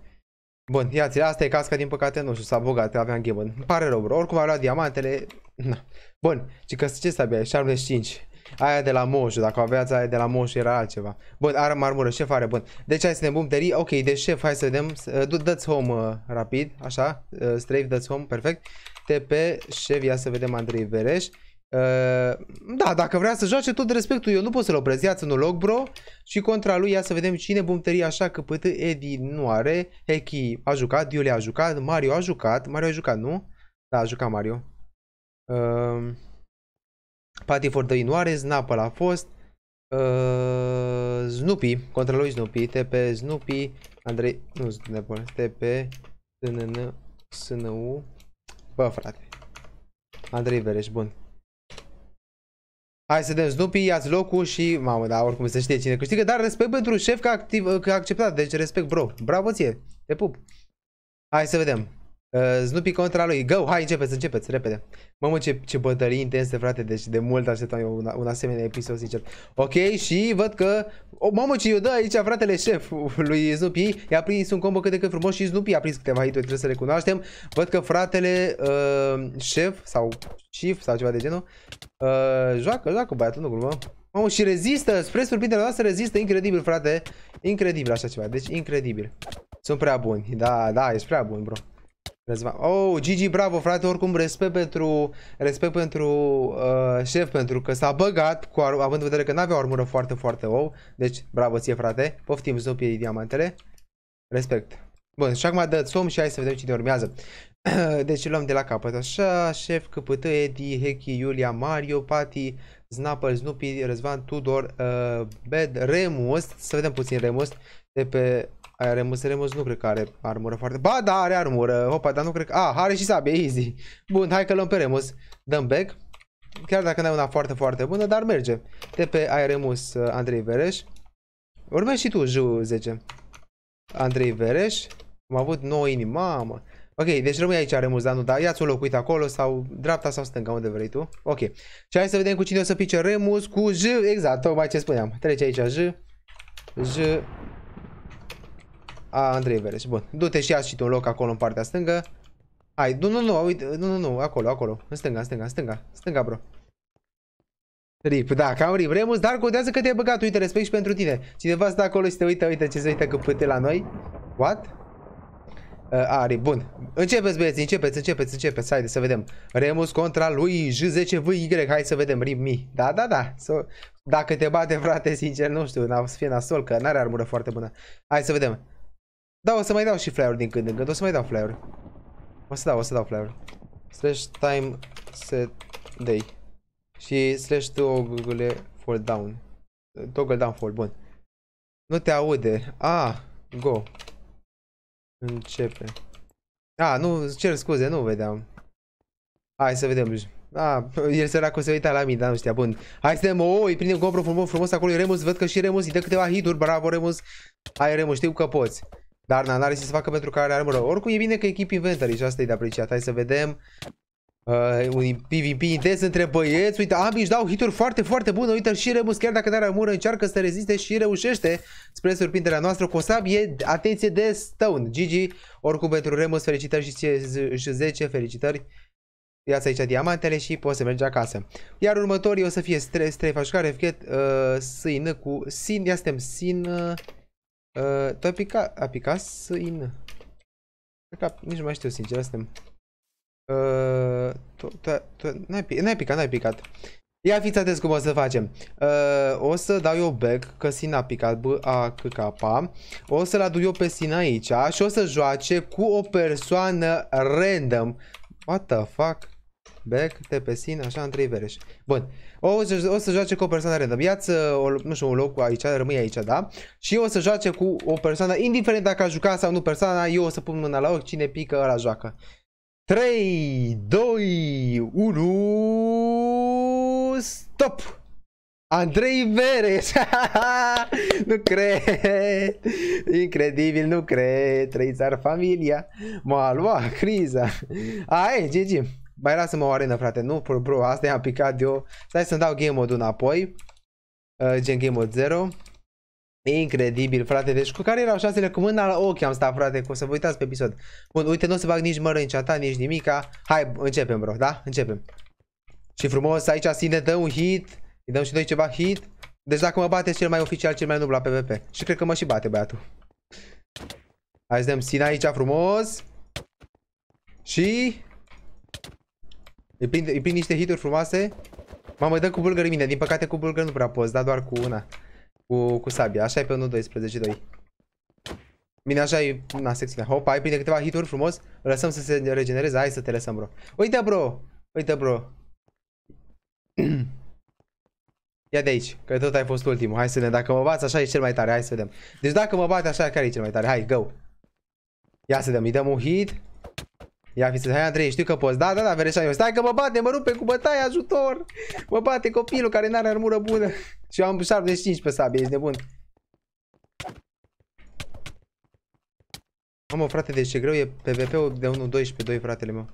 Bun, ia asta e casca, din păcate nu știu, s-a bugat, aveam Gibbon. Îmi pare rău, bro. Oricum a luat diamantele. Na. Bun, ci că ce să abia, 75. Aia de la Moșu, dacă aveați aia de la Moșu era altceva. Bun, are marmură, șef are, bun. Deci hai să ne bumterii, ok, deci șef, hai să vedem. Uh, dă-ți home uh, rapid, așa, uh, strafe, dă-ți home, perfect. TP, șef, ia să vedem Andrei Vereș. Ă, da, dacă vrea să joace, tot respectul, eu nu pot să-l oprez. Ia un loc, bro. Și contra lui, ia să vedem cine bumtărie așa că PT Edi nu are. Heki a jucat, Diule a jucat, Mario a jucat. Mario a jucat, nu? Da, a jucat Mario. Uh, Patty for the Inuarez, Napăl a fost. Uh, Snoopy, contra lui Snoopy, TP Snoopy, Andrei, nu Snoopy, TP, SNN, SNU, bă frate, Andrei Vereș, bun. Hai să dăm Snoopy, ia locul și... Mamă, da, oricum se știe cine câștigă, dar respect pentru șef că, activ, că a acceptat, deci respect, bro. Bravo ție, te pup. Hai să vedem. Snoopy contra lui. Go, hai, începeți, începeți, repede. Mamă, ce, ce bătălii intense, frate, deci de mult așteptam eu un, un asemenea episod, sincer. Ok, și văd că... Oh, mamă, ce dă aici, fratele șef lui Snoopy. I-a prins un combo cât de cât frumos și Snoopy a prins câteva hituri, trebuie să recunoaștem. Văd că fratele uh, șef sau chief sau ceva de genul uh, joacă, joacă băiatul, nu glumă. Mamă, și rezistă, spre surprinderea noastră rezistă, incredibil, frate. Incredibil așa ceva, deci incredibil. Sunt prea buni, da, da, ești prea bun, bro. Răzvan. Oh, Gigi, bravo, frate, oricum respect pentru, respect pentru uh, șef, pentru că s-a băgat, cu, având în vedere că n-avea o armură foarte, foarte ou. Deci, bravo ție, frate. Poftim, zopiei diamantele. Respect. Bun, și acum dă som și hai să vedem cine urmează. deci luăm de la capăt așa, șef, căpătă, Edi, Hechi, Iulia, Mario, Pati, Snapple, Snoopy, Răzvan, Tudor, uh, Bed, Remus, să vedem puțin Remus de pe Aia Remus, Remus nu cred că are armură foarte... Ba, da, are armură. Opa, dar nu cred că... A, are și sabie, easy. Bun, hai că luăm pe Remus. Dăm back. Chiar dacă n-ai una foarte, foarte bună, dar merge. De pe Aia Remus uh, Andrei Vereș. Urmezi și tu, Ju10. Andrei Vereș. Am avut nouă inimi, mamă. Ok, deci rămâi aici Remus, dar nu, dar ia-ți un locuit acolo sau dreapta sau stânga, unde vrei tu. Ok. Și hai să vedem cu cine o să pice Remus, cu J, exact, tocmai ce spuneam. Trece aici J. J, a, Andrei Veres. Bun. Du-te și ia și tu un loc acolo în partea stângă. Hai, nu, nu, nu, uite, nu, nu, nu, acolo, acolo. În stânga, în stânga, în stânga. Stânga, bro. Rip, da, cam rip. Remus, dar contează că te-ai băgat. Uite, respect și pentru tine. Cineva stă acolo și te uită, uite ce se uită că pute la noi. What? Uh, Ari, bun. Începeți băieți, începeți, începeți, începeți. Haide să vedem. Remus contra lui J10VY. Hai să vedem. Rip mi. Da, da, da. So, dacă te bate, frate, sincer, nu știu. N-a să fie nasol, că n-are armură foarte bună. Hai să vedem. Da, o să mai dau și flyer din când în când, o să mai dau flyer. O să dau, o să dau flyer. Slash time set day. Și slash toggle fall down. Toggle down fall, bun. Nu te aude. A, ah, go. Începe. A, ah, nu, cer scuze, nu vedeam. Hai să vedem. A, ah, el săracul se uita la mine, dar nu știa, bun. Hai să vedem, oh, îi prindem GoPro frumos, frumos acolo, Remus, văd că și Remus îi dă câteva hit-uri, bravo Remus. Hai Remus, știu că poți. Dar na, n-are ce să facă pentru că are armură. Oricum e bine că echip inventory și asta e de apreciat. Hai să vedem. Uh, un PvP intens între băieți. Uite, ambii își dau hituri foarte, foarte bune. Uite și Remus, chiar dacă n-are armură, încearcă să reziste și reușește. Spre surprinderea noastră, Consab e, atenție, de Stone. GG, oricum pentru Remus, felicitări și, 10 felicitări. Iați aici diamantele și poți să mergi acasă. Iar următorii o să fie Stref, Fașcar, Efchet, uh, Sin cu Sin. Ia suntem Sin... Uh, Uh, tu ai picat, a picat in... Cred că nici nu mai știu sincer, suntem. Uh, n-ai, picat, n-ai picat. Ia fiți atenți cum o să facem. Uh, o să dau eu back, că Sina a picat B, A, C, K, A. O să-l aduc eu pe Sina aici și o să joace cu o persoană random. What the fuck? back, te pe sin, așa, în trei vereș. Bun. O, o, să, o să joace cu o persoană random. ia uh, o, nu știu, un loc aici, rămâi aici, da? Și o să joace cu o persoană, indiferent dacă a jucat sau nu persoana, eu o să pun mâna la ochi, cine pică, ăla joacă. 3, 2, 1, stop! Andrei Vereș! nu cred! Incredibil, nu cred! Trăiți ar familia! M-a luat criza! Aia e, GG! Bai, lasă-mă o arenă, frate. Nu, bro, bro asta i-am picat eu. Stai să-mi dau game mode înapoi. Uh, gen game mode 0. Incredibil, frate. Deci cu care erau șasele? Cu mâna la ochi am stat, frate. Cu o să vă uitați pe episod. Bun, uite, nu o să bag nici mără în chata, nici nimica. Hai, începem, bro. Da? Începem. Și frumos, aici si ne dă un hit. Îi dăm și noi ceva hit. Deci dacă mă bate cel mai oficial, cel mai nu la PvP. Și cred că mă și bate băiatul. Hai să dăm sin aici frumos. Și îi prind, îi prind niște hituri frumoase. Mamă, dă cu bulgări mine. Din păcate cu bulgări nu prea poți, dar doar cu una. Cu, cu sabia. Așa e pe 1.12.2. Bine, așa e, na, secțiunea. Hopa, ai prinde câteva hituri frumos. Lăsăm să se regenereze. Hai să te lăsăm, bro. Uite, bro! Uite, bro! Ia de aici, că tot ai fost ultimul. Hai să vedem. Dacă mă bați așa e cel mai tare. Hai să vedem. Deci dacă mă bate așa, care e cel mai tare? Hai, go! Ia să dăm. Îi dăm un hit. Ia fi să hai Andrei, știu că poți. Da, da, da, Veresaiu. Stai că mă bate, mă rupe cu bătaie, ajutor. Mă bate copilul care n-are armură bună. Și eu am 75 pe sabie, ești nebun. Mamă, frate, deci ce greu e PvP-ul de 1-12, 2, fratele meu.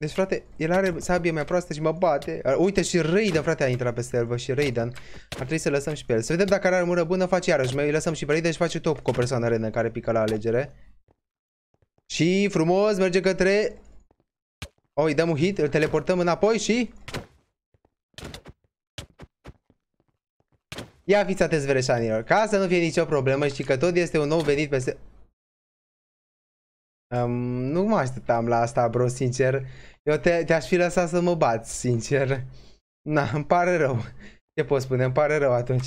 Deci, frate, el are sabie mai proastă și mă bate. Uite, și Raiden, frate, a intrat pe el, și Raiden. Ar trebui să lăsăm și pe el. Să vedem dacă are armură bună, face iarăși. Mai lăsăm și pe Raiden și face top cu o persoană renă care pică la alegere. Și frumos, merge către... O, îi dăm un hit, îl teleportăm înapoi și... Ia fiți atenți, vereșanilor, ca să nu fie nicio problemă, știi că tot este un nou venit peste... Um, nu mă așteptam la asta, bro, sincer. Eu te, te-aș fi lăsat să mă bat, sincer. Na, îmi pare rău. Ce pot spune, îmi pare rău atunci.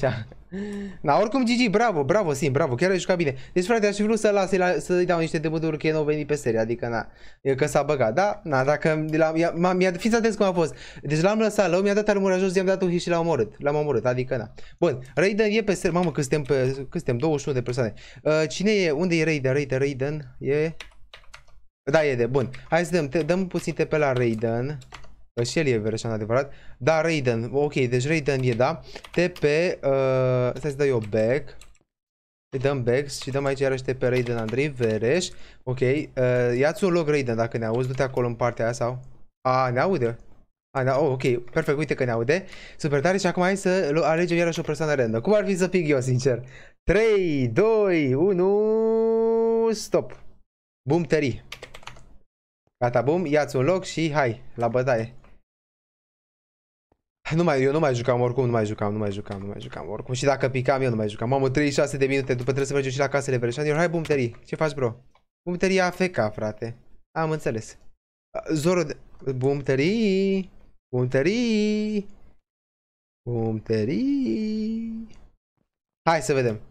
Na, oricum, Gigi, bravo, bravo, Sim, bravo, chiar ai jucat bine. Deci, frate, aș fi vrut să las, să-i, să dau niște debuturi că e nu venit pe serie, adică, na, e că s-a băgat, da? Na, dacă, la, mi-a, fiți atenți cum a fost. Deci l-am lăsat l-am, mi-a dat armura jos, i-am dat un hit și l-am omorât, l-am omorât, adică, na. Bun, Raiden e pe serie, mamă, cât suntem, pe, că suntem 21 de persoane. Uh, cine e, unde e Raiden, Raiden, Raiden, e... Da, e de bun. Hai să dăm, te, dăm puțin TP la Raiden. Că și el e version adevărat. Da, Raiden. Ok, deci Raiden e, da. TP, uh, stai să dau eu back. Îi dăm back și dăm aici iarăși pe Raiden Andrei Vereș. Ok, uh, ia-ți un loc Raiden dacă ne auzi, du-te acolo în partea aia sau... A, ne aude? A, da, oh, ok, perfect, uite că ne aude. Super tare și acum hai să alegem iarăși o persoană random. Cum ar fi să pic eu, sincer? 3, 2, 1, stop. Boom, tării. Gata, bum, ia-ți un loc și hai, la bătaie. Nu mai, eu nu mai jucam oricum, nu mai jucam, nu mai jucam, nu mai jucam oricum. Și dacă picam, eu nu mai jucam. Mamă, 36 de minute, după trebuie să mergem și la casele Vereșan. Eu, hai, teri, ce faci, bro? Bum teri, AFK, frate. Am înțeles. Zoro de... teri, bum teri. Hai să vedem.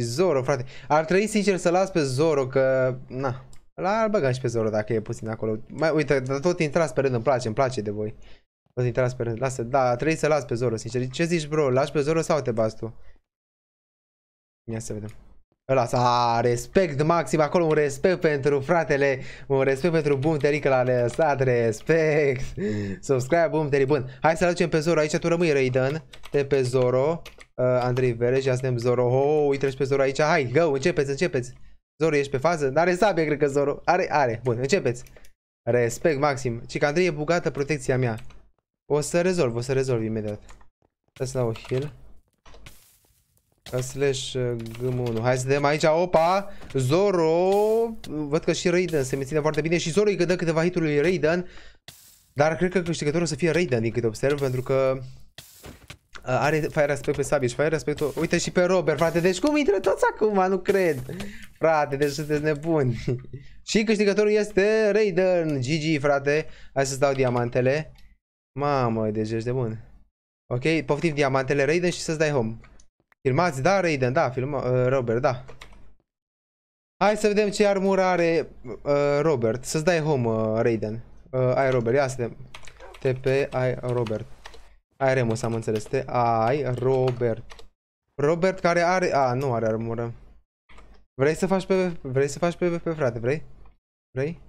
Zoro, frate. Ar trebui sincer să las pe Zoro, că... Na, la ar băga și pe Zoro dacă e puțin acolo. Mai, uite, dar tot intrați pe rând, îmi place, îmi place de voi. Tot intrați pe rând, lasă, da, trebuie să las pe Zoro, sincer. Ce zici, bro, lași pe Zoro sau te bați tu? Ia să vedem. Ăla, a, respect maxim acolo, un respect pentru fratele, un respect pentru Boom Terry că l-a lăsat, respect. Subscribe Boom bun. Hai să-l aducem pe Zoro, aici tu rămâi Raiden, de pe Zoro, uh, Andrei Vere ne suntem Zoro, oh, uite pe Zoro aici, hai, go, începeți, începeți. Zoro, ești pe fază? N-are sabie, cred că Zoro. Are, are. Bun, începeți. Respect maxim. Cica Andrei e bugată protecția mea. O să rezolv, o să rezolv imediat. Să dau heal. Slash uh, gm Hai să dăm aici, opa, Zoro, văd că și Raiden se menține foarte bine și Zoro îi dă câteva hituri lui Raiden, dar cred că câștigătorul o să fie Raiden din câte observ, pentru că are fai respect pe și fai respect -ul. Uite și pe Robert, frate, deci cum intră toți acum, nu cred Frate, deci sunteți nebuni Și câștigătorul este Raiden GG, frate Hai să-ți dau diamantele Mamă, deci ești de bun Ok, poftim diamantele Raiden și să-ți dai home Filmați, da, Raiden, da, filma, uh, Robert, da Hai să vedem ce armură are uh, Robert Să-ți dai home, uh, Raiden uh, Ai Robert, ia să te... TP, ai Robert ai Remus, am înțeles. Te ai Robert. Robert care are... A, nu are armură. Vrei să faci PvP? Vrei să faci PvP, frate? Vrei? Vrei?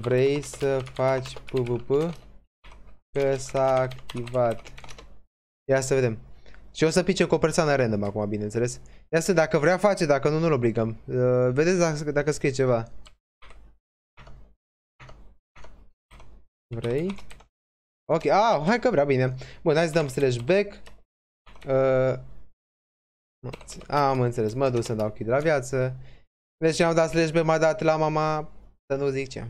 Vrei să faci PvP? Că s-a activat. Ia să vedem. Și o să pice cu o persoană random acum, bineînțeles. Ia să, dacă vrea face, dacă nu, nu-l obligăm. Uh, vedeți dacă, dacă scrie ceva. Vrei Ok, ah, hai că vrea, bine. Bun, hai să dăm slash back. Uh, am înțeles, mă duc să dau chid la viață. ce am dat slash back, m-a dat la mama, să nu zic ce.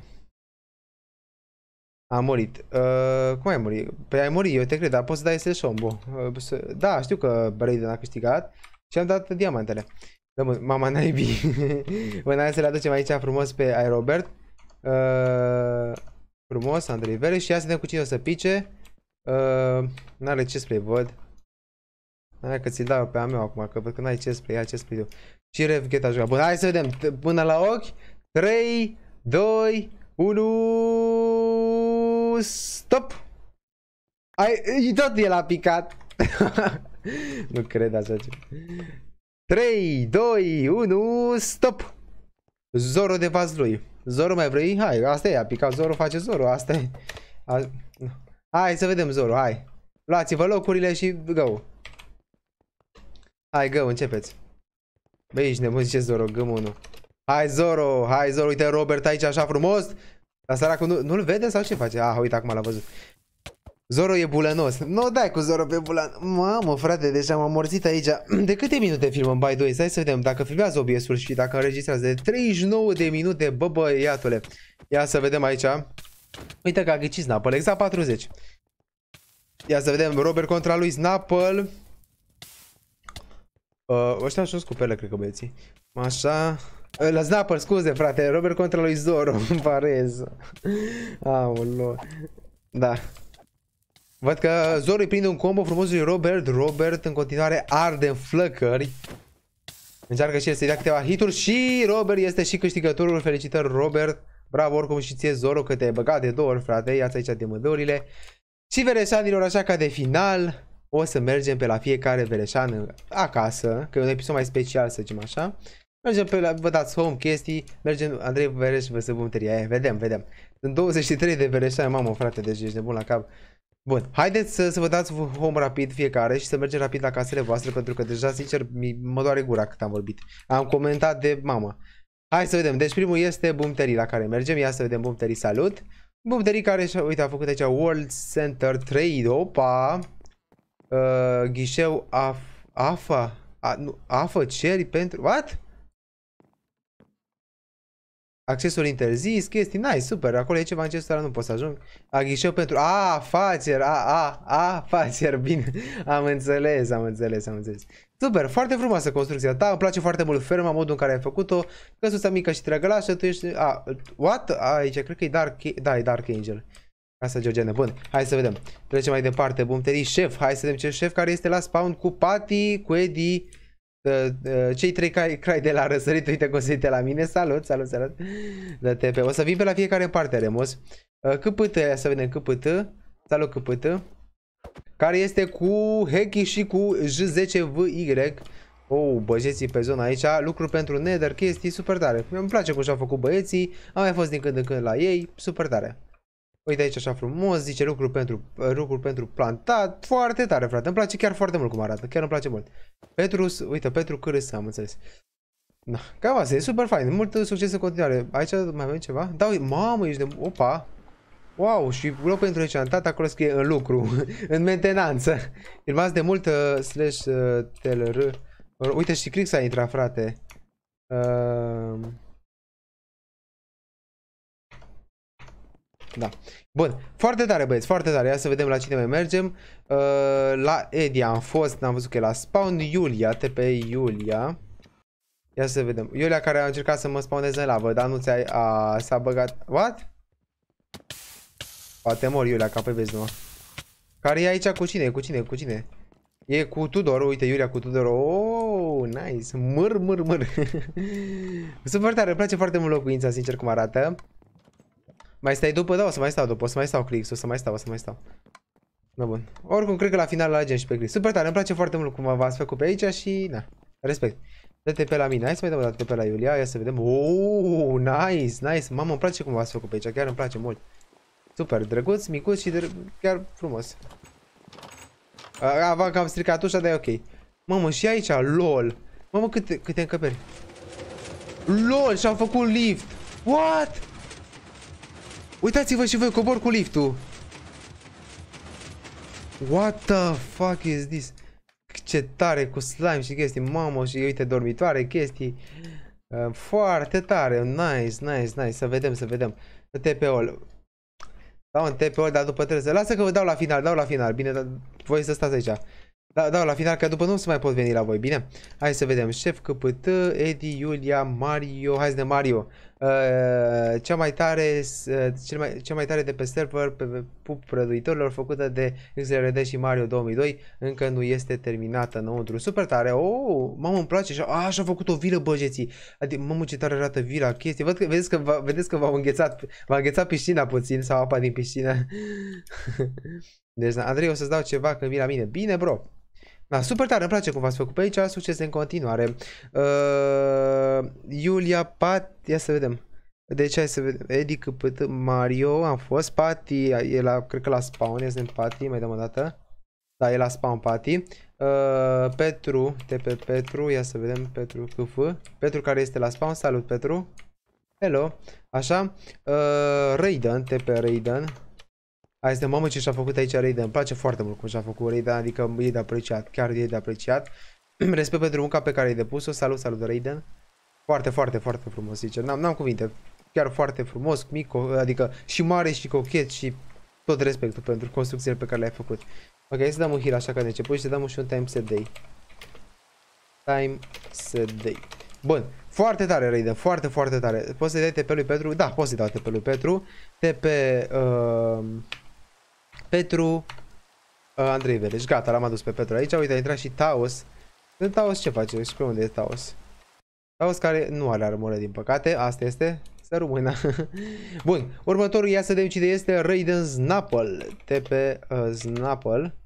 A murit. Uh, cum ai murit? Păi ai murit, eu te cred, dar poți să dai slash ombo. Uh, da, știu că Raiden a câștigat și am dat diamantele. Da, mama naibii. Bă, hai să le aducem aici frumos pe Aerobert. Uh, Frumos, Andrei Vele și ia să vedem cu cine o să pice. Uh, n-are ce spray, văd. Hai că ți-l dau pe a meu acum, că văd că n-ai ce spray, ia ce spray eu. Și Rev Ghet a jucat. Bun, hai să vedem. Până la ochi. 3, 2, 1... Stop! Ai, tot el a picat. nu cred așa ce. 3, 2, 1, stop! Zoro de vazlui. Zoro mai vrei? Hai, asta e, a picat Zoro, face Zoro, asta e. A... Hai să vedem Zoro, hai. Luați-vă locurile și go. Hai, go, începeți. Băi, ești nebun, zice Zoro, gămonu. Hai, Zoro, hai, Zoro, uite Robert aici așa frumos. Dar săracul nu, nu-l vede sau ce face? Ah, uite, acum l-a văzut. Zoro e bulanos. Nu dai cu Zoro pe bulan. Mamă, frate, deja deci m-am morțit aici. De câte minute filmăm by doi? Hai să vedem dacă filmează OBS-ul și dacă înregistrează. De 39 de minute, bă, bă, iatule. Ia să vedem aici. Uite că a ghicit Snapple, exact 40. Ia să vedem, Robert contra lui Snapple. Uh, ăștia așa cu pele, cred că băieții. Așa. Uh, la Snapper, scuze, frate, Robert contra lui Zoro, îmi parez. Aoleu. Da. Văd că îi prinde un combo frumos lui Robert. Robert în continuare arde în flăcări. Încearcă și el să-i dea câteva hituri și Robert este și câștigătorul. Felicitări Robert. Bravo oricum și ție Zoro că te-ai băgat de două ori frate. Ia-ți aici de mădurile. Și vereșanilor așa ca de final o să mergem pe la fiecare vereșan acasă. Că e un episod mai special să zicem așa. Mergem pe la, vă dați home chestii, mergem, Andrei Vereș, vă să vom tăria, vedem, vedem. Sunt 23 de vereșani, mamă frate, deci ești bun la cap. Bun, haideți să, să vă dați home rapid fiecare și să mergem rapid la casele voastre pentru că deja, sincer, mi, mă doare gura cât am vorbit. Am comentat de mama. Hai să vedem. Deci primul este Bumteri la care mergem. Ia să vedem Bumteri, salut. Bumteri care, și uite, a făcut aici World Center Trade. Opa! Uh, ghișeu af, AFA. A, nu, AFA ceri pentru... What? accesul interzis, chestii, nice, super, acolo e ceva în acest nu pot să ajung. A ghișeu pentru a, facer, a, a, a, facer, bine, am înțeles, am înțeles, am înțeles. Super, foarte frumoasă construcția ta, îmi place foarte mult ferma, modul în care ai făcut-o, căsuța mică și trăgălașă, tu ești, a, what? Aici, cred că e Dark, da, e Dark Angel. Asta Georgiană, bun, hai să vedem. Trecem mai departe, bumterii, șef, hai să vedem ce șef care este la spawn cu Patty, cu Eddie, Ă, ă, cei trei cai, crai de la răsărit, uite că o să la mine, salut, salut, salut, la TP. O să vin pe la fiecare parte, Remus. Câpâtă, să vedem, câpâtă, salut câpâtă, care este cu Heki și cu J10VY. Oh, băieții pe zona aici, lucruri pentru Nether, chestii super tare. Îmi place cum și-au făcut băieții, am mai fost din când în când la ei, super tare. Uite păi aici așa frumos, zice lucruri pentru, uh, lucruri pentru plantat. Foarte tare, frate. Îmi place chiar foarte mult cum arată. Chiar îmi place mult. Petrus, uite, Petru Cârâs, am înțeles. Da, cam asta, e super fain. Mult succes în continuare. Aici mai avem ceva? Da, uite, mamă, ești de... Opa! Wow, și loc pentru enchantat acolo scrie în lucru, în mentenanță. Filmați de mult uh, slash uh, telr. Uite și Crix a intrat, frate. Uh... Da. Bun. Foarte tare, băieți. Foarte tare. Ia să vedem la cine mai mergem. Uh, la Edia am fost. N-am văzut că e la spawn. Iulia. TP Iulia. Ia să vedem. Iulia care a încercat să mă spawneze în lavă, dar nu ți-a... S-a băgat... What? Poate mor Iulia, ca pe vezi nu? Care e aici cu cine? Cu cine? Cu cine? E cu Tudor, uite, Iulia cu Tudor. Oh, nice. Măr, măr, măr. Super tare, îmi place foarte mult locuința, sincer, cum arată. Mai stai după? Da, o să mai stau după, o să mai stau click, o să mai stau, o să mai stau. Da, bun. Oricum, cred că la final alegem și pe click. Super tare, îmi place foarte mult cum v-ați făcut pe aici și, na, respect. Dă-te pe la mine, hai să mai dăm o dată pe la Iulia, ia să vedem. Uuu, nice, nice. Mamă, îmi place cum v-ați făcut pe aici, chiar îmi place mult. Super, drăguț, micuț și chiar frumos. Ava că am stricat ușa, dar e ok. Mamă, și aici, lol. Mamă, câte, câte încăperi. LOL, și-au făcut lift. What? Uitați-vă și voi, cobor cu liftul. What the fuck is this? Ce tare cu slime și chestii, mamă, și uite, dormitoare, chestii. Uh, foarte tare, nice, nice, nice, să vedem, să vedem. TP-ul. Dau un TP-ul, dar după trebuie să... Lasă că vă dau la final, dau la final, bine, dar voi să stați aici. Da, da, la final, că după nu se mai pot veni la voi, bine? Hai să vedem. Șef, căpătă, Eddie, Iulia, Mario, hai să ne Mario cea mai tare, uh, cel mai, cea mai tare de pe server pe pup răduitorilor făcută de XRD și Mario 2002 încă nu este terminată înăuntru. Super tare! Oh, mamă, îmi place! și așa a făcut o vilă băgeții! Adică, mamă, ce tare arată vila, chestii. Văd că, vedeți că, vedeți că v-au înghețat, v-a înghețat piscina puțin sau apa din piscină. deci, Andrei, o să-ți dau ceva când vii la mine. Bine, bro! Da, super tare, îmi place cum v-ați făcut pe aici, succes în continuare. Uh, Iulia Pat, ia să vedem. Deci hai să vedem, Edic, Mario, am fost, Pati, e la, cred că la spawn, este în Pati, mai dăm o dată. Da, e la spawn Pati. Uh, Petru, TP Petru, ia să vedem, Petru Câf. Petru care este la spawn, salut Petru. Hello, așa, uh, Raiden, TP Raiden, Hai să mamă ce și-a făcut aici Raiden, îmi place foarte mult cum și-a făcut Raiden, adică e de apreciat, chiar e de apreciat. Respect pentru munca pe care ai depus-o, salut, salut Raiden. Foarte, foarte, foarte frumos, zice, n-am cuvinte, chiar foarte frumos, mic, adică și mare și cochet și tot respectul pentru construcțiile pe care le-ai făcut. Ok, să dăm un heal așa ca de început și să dăm și un time set day. Time set day. Bun, foarte tare Raiden, foarte, foarte tare. Poți să-i dai TP lui Petru? Da, poți să-i dau TP lui Petru. TP... Uh... Petru uh, Andrei Veleș. Gata, l-am adus pe Petru aici. Uite, a intrat și Taos. Taos ce face? Spune unde e Taos. Taos care nu are armură, din păcate. Asta este. Să rămână. Bun. Următorul, ia să vedem cine este Raiden Snapple. TP uh, Snapple.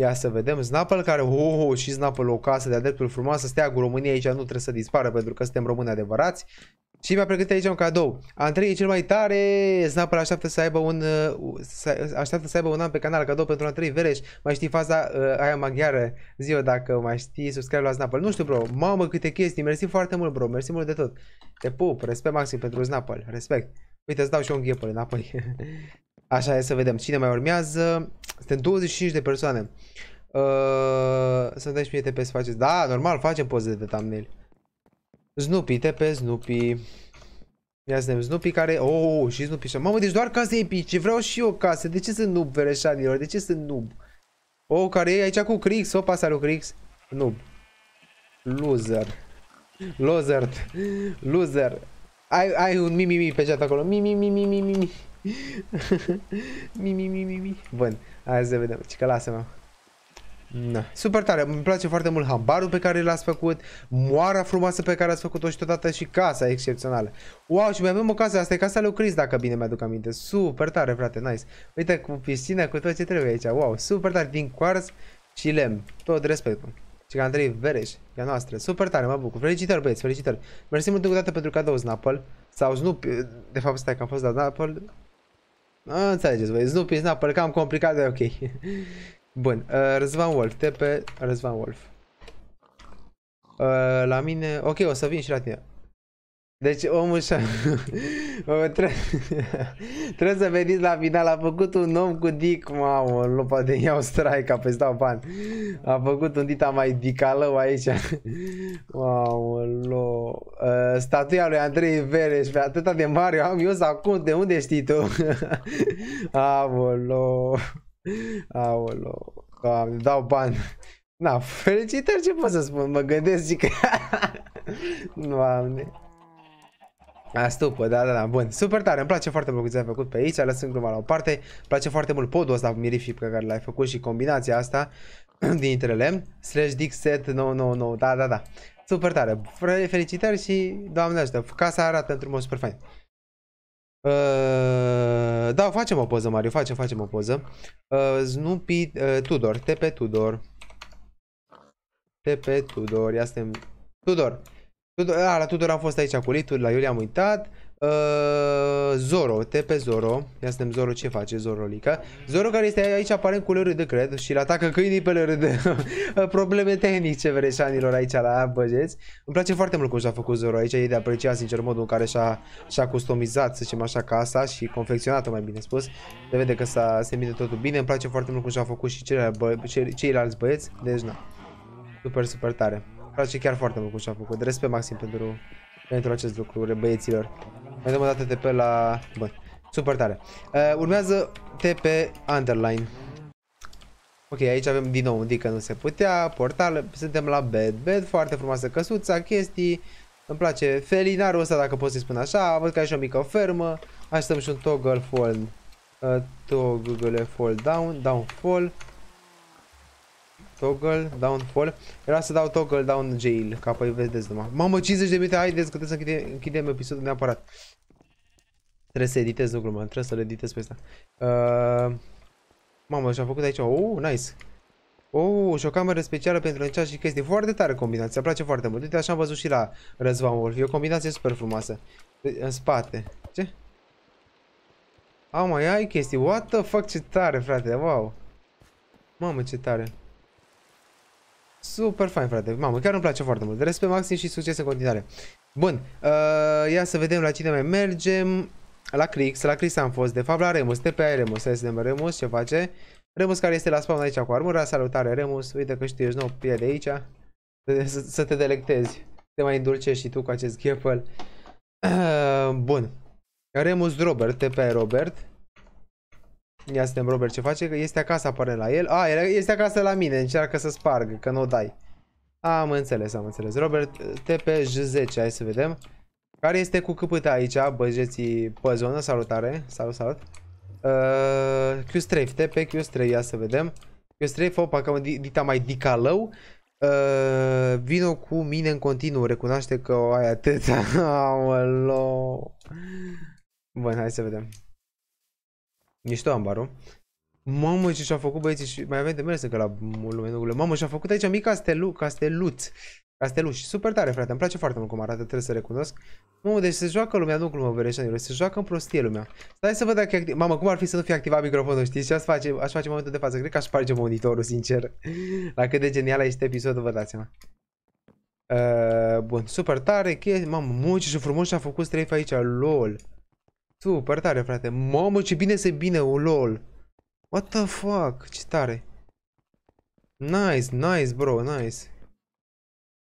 Ia să vedem. Snapple care, oh, oh, oh și Snapple o casă de-a dreptul frumoasă. Steagul României aici nu trebuie să dispară pentru că suntem români adevărați. Și mi-a pregătit aici un cadou. Andrei e cel mai tare! Snapper așteaptă să aibă un, să, uh, așteaptă să aibă un an pe canal cadou pentru Andrei Vereș. Mai știi faza uh, aia maghiară? Zi-o dacă mai știi, subscribe la Snapper. Nu știu, bro. Mamă, câte chestii. Mersi foarte mult, bro. Mersi mult de tot. Te pup. Respect maxim pentru Snapper. Respect. Uite, îți dau și eu un ghepăr înapoi. Așa e, să vedem. Cine mai urmează? Suntem 25 de persoane. Uh, să dai și mie să faceți. Da, normal, facem poze de thumbnail. Snoopy, pe Snoopy. Ia să Snoopy care... Oh, și Snoopy și Mamă, deci doar case epice. Vreau și eu case. De ce sunt noob, vereșanilor? De ce sunt noob? Oh, care e aici cu Crix. pasă salut Crix. Noob. Loser. Loser. Loser. Ai, ai un mi, mi, mi pe chat acolo. Mi, mi, mi, mi, mi, mi. mi, mi, mi, mi, mi. Bun. Hai să vedem. Ce că lasă-mă. Da. Super tare, îmi place foarte mult hambarul pe care l-ați făcut, moara frumoasă pe care ați făcut-o și totodată și casa excepțională. Wow, și mai avem o casă, asta e casa lui Chris, dacă bine mi-aduc aminte. Super tare, frate, nice. Uite, cu piscina, cu tot ce trebuie aici, wow, super tare, din quartz și lemn, tot respectul. Și că Andrei Vereș, ea noastră, super tare, mă bucur. Felicitări, băieți, felicitări. Mersi mult încă o dată pentru cadou, Snapple. Sau Snoop, de fapt, stai că am fost la Snapple. A, înțelegeți voi, Snoopy, Snapple, cam complicat, dar ok. Bun, uh, Răzvan Wolf, te pe Răzvan Wolf. Uh, la mine, ok, o să vin și la tine. Deci omul și trebuie, trebuie să veniți la final, a făcut un om cu dic, mamă, nu poate iau strike pe stau ban. A făcut un dita mai dicalău aici. Mamă, lo. Uh, statuia lui Andrei Vereș, pe atâta de mare am eu acum, de unde știi tu? Mamă, lo. Aolo, doamne, dau bani. Na, felicitări ce pot să spun, mă gândesc zic că... doamne. A, stupă, da, da, da, bun. Super tare, îmi place foarte mult ce ai făcut pe aici, lăsând gluma la o parte. Îmi place foarte mult podul ăsta mirific pe care l-ai făcut și combinația asta dintre lemn. Slash Dick set no, da, da, da. Super tare, felicitări și doamne ajută, casa arată într-un mod super fain. Uh, da, facem o poză, Mario, facem, facem o poză. Uh, Snoopy uh, Tudor, TP Tudor. TP Tudor, ia suntem... Tudor. Tudor, a, la Tudor am fost aici cu Litul, la Iulia am uitat. Uh, Zoro, te pe Zoro Ia să Zoro ce face, Zorolica Zoro care este aici aparent cu de cred Și îl atacă câinii pe LRD Probleme tehnice vereșanilor aici la băgeți. Îmi place foarte mult cum și-a făcut Zoro aici E de apreciat sincer modul în care și-a și-a customizat, să zicem așa, casa Și confecționat-o, mai bine spus Se vede că s-a se totul bine Îmi place foarte mult cum și-a făcut și ceilalți, bă ceilalți băieți Deci na Super, super tare Îmi place chiar foarte mult cum și-a făcut Respect maxim pentru pentru acest lucru, băieților. Mai dăm o dată TP la... Bun, super tare. Uh, urmează TP underline. Ok, aici avem din nou un dică nu se putea, portal, suntem la bed, bed, foarte frumoasă căsuța, chestii, îmi place felinarul ăsta dacă pot să-i spun așa, văd că e și o mică fermă, așteptăm și un toggle fold, uh, toggle fold down, down fall, Toggle, downfall. Era să dau toggle, down, jail, ca apoi vedeți numai. Mamă, 50 de minute, haideți că trebuie să închidem, închidem episodul neapărat. Trebuie să editez lucrul, mă, trebuie să le editez pe asta. Uh, mamă, și-a făcut aici, oh, nice. Oh, și o cameră specială pentru încea și chestii. Foarte tare combinație, îmi place foarte mult. Uite, așa am văzut și la Răzvan Wolf. E o combinație super frumoasă. În spate. Ce? A, mai ai chestii. What the fuck, ce tare, frate, wow. Mamă, ce tare. Super fain, frate. Mamă, chiar îmi place foarte mult. Respect maxim și succes în continuare. Bun, uh, ia să vedem la cine mai mergem. La Crix, la Crix am fost, de fapt la Remus, aia Remus, hai să vedem Remus ce face. Remus care este la spawn aici cu armura, salutare Remus, uite că știi, ești nou, pie de aici, să, te delectezi, te mai îndulcești și tu cu acest gheffel. Uh, bun, Remus Robert, pe Robert, Ia suntem Robert ce face, că este acasă apare la el. A, este acasă la mine, încearcă să spargă, că nu o dai. Am înțeles, am înțeles. Robert, TPJ10, hai să vedem. Care este cu câpâta aici, băjeții pe zonă, salutare, salut, salut. Uh, q strafe TP Q3, ia să vedem. q strafe opa, cam dita mai dicalău. Uh, vino cu mine în continuu, recunoaște că o ai atâta. Bun, hai să vedem. Mișto ambarul. Mamă, ce și-a făcut băieții și mai avem de mers încă la lume. Mamă, și-a făcut aici mic castelu, casteluț. Casteluș. Super tare, frate. Îmi place foarte mult cum arată, trebuie să recunosc. Mamă, deci se joacă lumea, nu glumă, vereșanilor. Se joacă în prostie lumea. Stai să văd dacă e activ... Mamă, cum ar fi să nu fie activat microfonul, Știți Și aș face, aș face momentul de față. Cred că aș sparge monitorul, sincer. la cât de genial este episodul, vă dați seama. Uh, bun, super tare, chestii. Mamă, mă, și frumos și-a făcut strafe aici, lol. Super tare, frate. Mamă, ce bine se bine, o oh, lol. What the fuck? Ce tare. Nice, nice, bro, nice.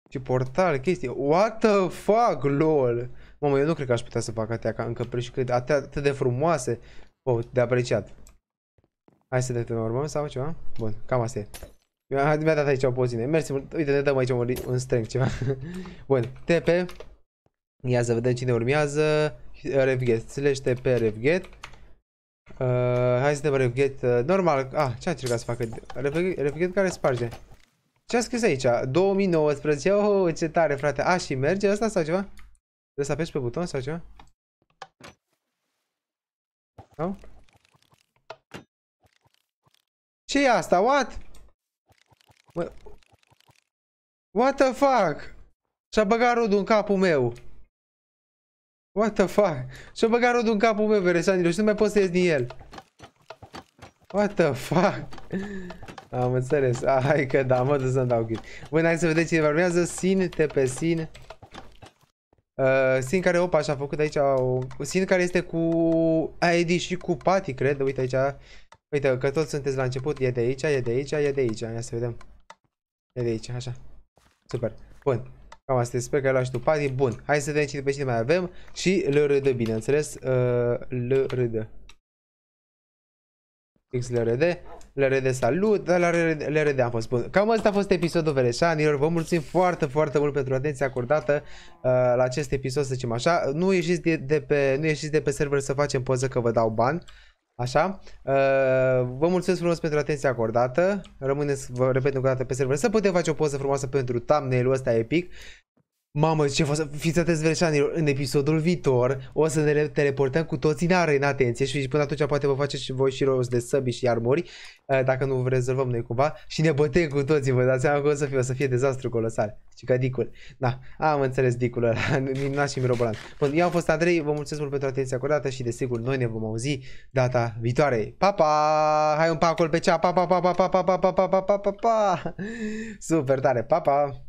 Ce portal, chestie. What the fuck, lol. Mamă, eu nu cred că aș putea să fac atea ca încă preși cât atea atât de frumoase. Oh, de apreciat. Hai să te urmăm sau ceva? Bun, cam asta e. Mi-a dat aici o pozine. Mersi mult. Uite, ne dăm aici un, un ceva. Bun, TP. Ia să vedem cine urmează refget, slash pe refget. Uh, hai să dăm refget uh, normal. Ah, ce a încercat să facă? Revget refget care sparge. Ce a scris aici? 2019. Oh, ce tare, frate. A, și merge asta sau ceva? Trebuie să apeși pe buton sau ceva? Nu? ce e asta? What? What the fuck? Și-a băgat rodul în capul meu. What the fuck? Și-o băgat rodul în capul meu, vereșanilor, și nu mai pot să ies din el. What the fuck? Am înțeles. Ah, hai că da, mă duc să-mi dau ghid. Bun, hai să vedeți cine vorbează. Sin, pe Sin. Uh, sin care, opa, și-a făcut aici o... Sin care este cu ID și cu Pati, cred. Uite aici. Uite, că toți sunteți la început. E de aici, e de aici, e de aici. Ia să vedem. E de aici, așa. Super. Bun. Cam asta sper că ai luat și tu party. Bun, hai să vedem cine pe cine mai avem și le râdă, bineînțeles. Uh, le Fix Le LRD salut, dar la Le LRD am fost bun. Cam asta a fost episodul Vereșanilor Vă mulțumim foarte, foarte mult pentru atenția acordată uh, la acest episod, să zicem așa. Nu ieșiți de, de, pe, nu ieșiți de pe server să facem poză că vă dau bani. Așa. Uh, vă mulțumesc frumos pentru atenția acordată. Rămâneți, vă repet încă o dată, pe server să putem face o poză frumoasă pentru thumbnail-ul ăsta epic. Mamă, ce fost, fiți atenți verșanilor, în episodul viitor o să ne teleportăm cu toții în arena, atenție, și până atunci poate vă faceți și voi și rost de săbi și armuri, dacă nu rezolvăm noi cumva, și ne bătem cu toții, vă dați seama că o să fie, o să fie dezastru colosal. Și ca dicul. Da, am înțeles dicul ăla, minunat și Mirobolan. Bun, eu am fost Andrei, vă mulțumesc mult pentru atenția acordată și desigur noi ne vom auzi data viitoare. Pa, pa! Hai un pacol pe cea, pa, pa, pa, pa, pa, pa, pa, pa, pa, pa, pa, pa, pa, super pa, pa, pa!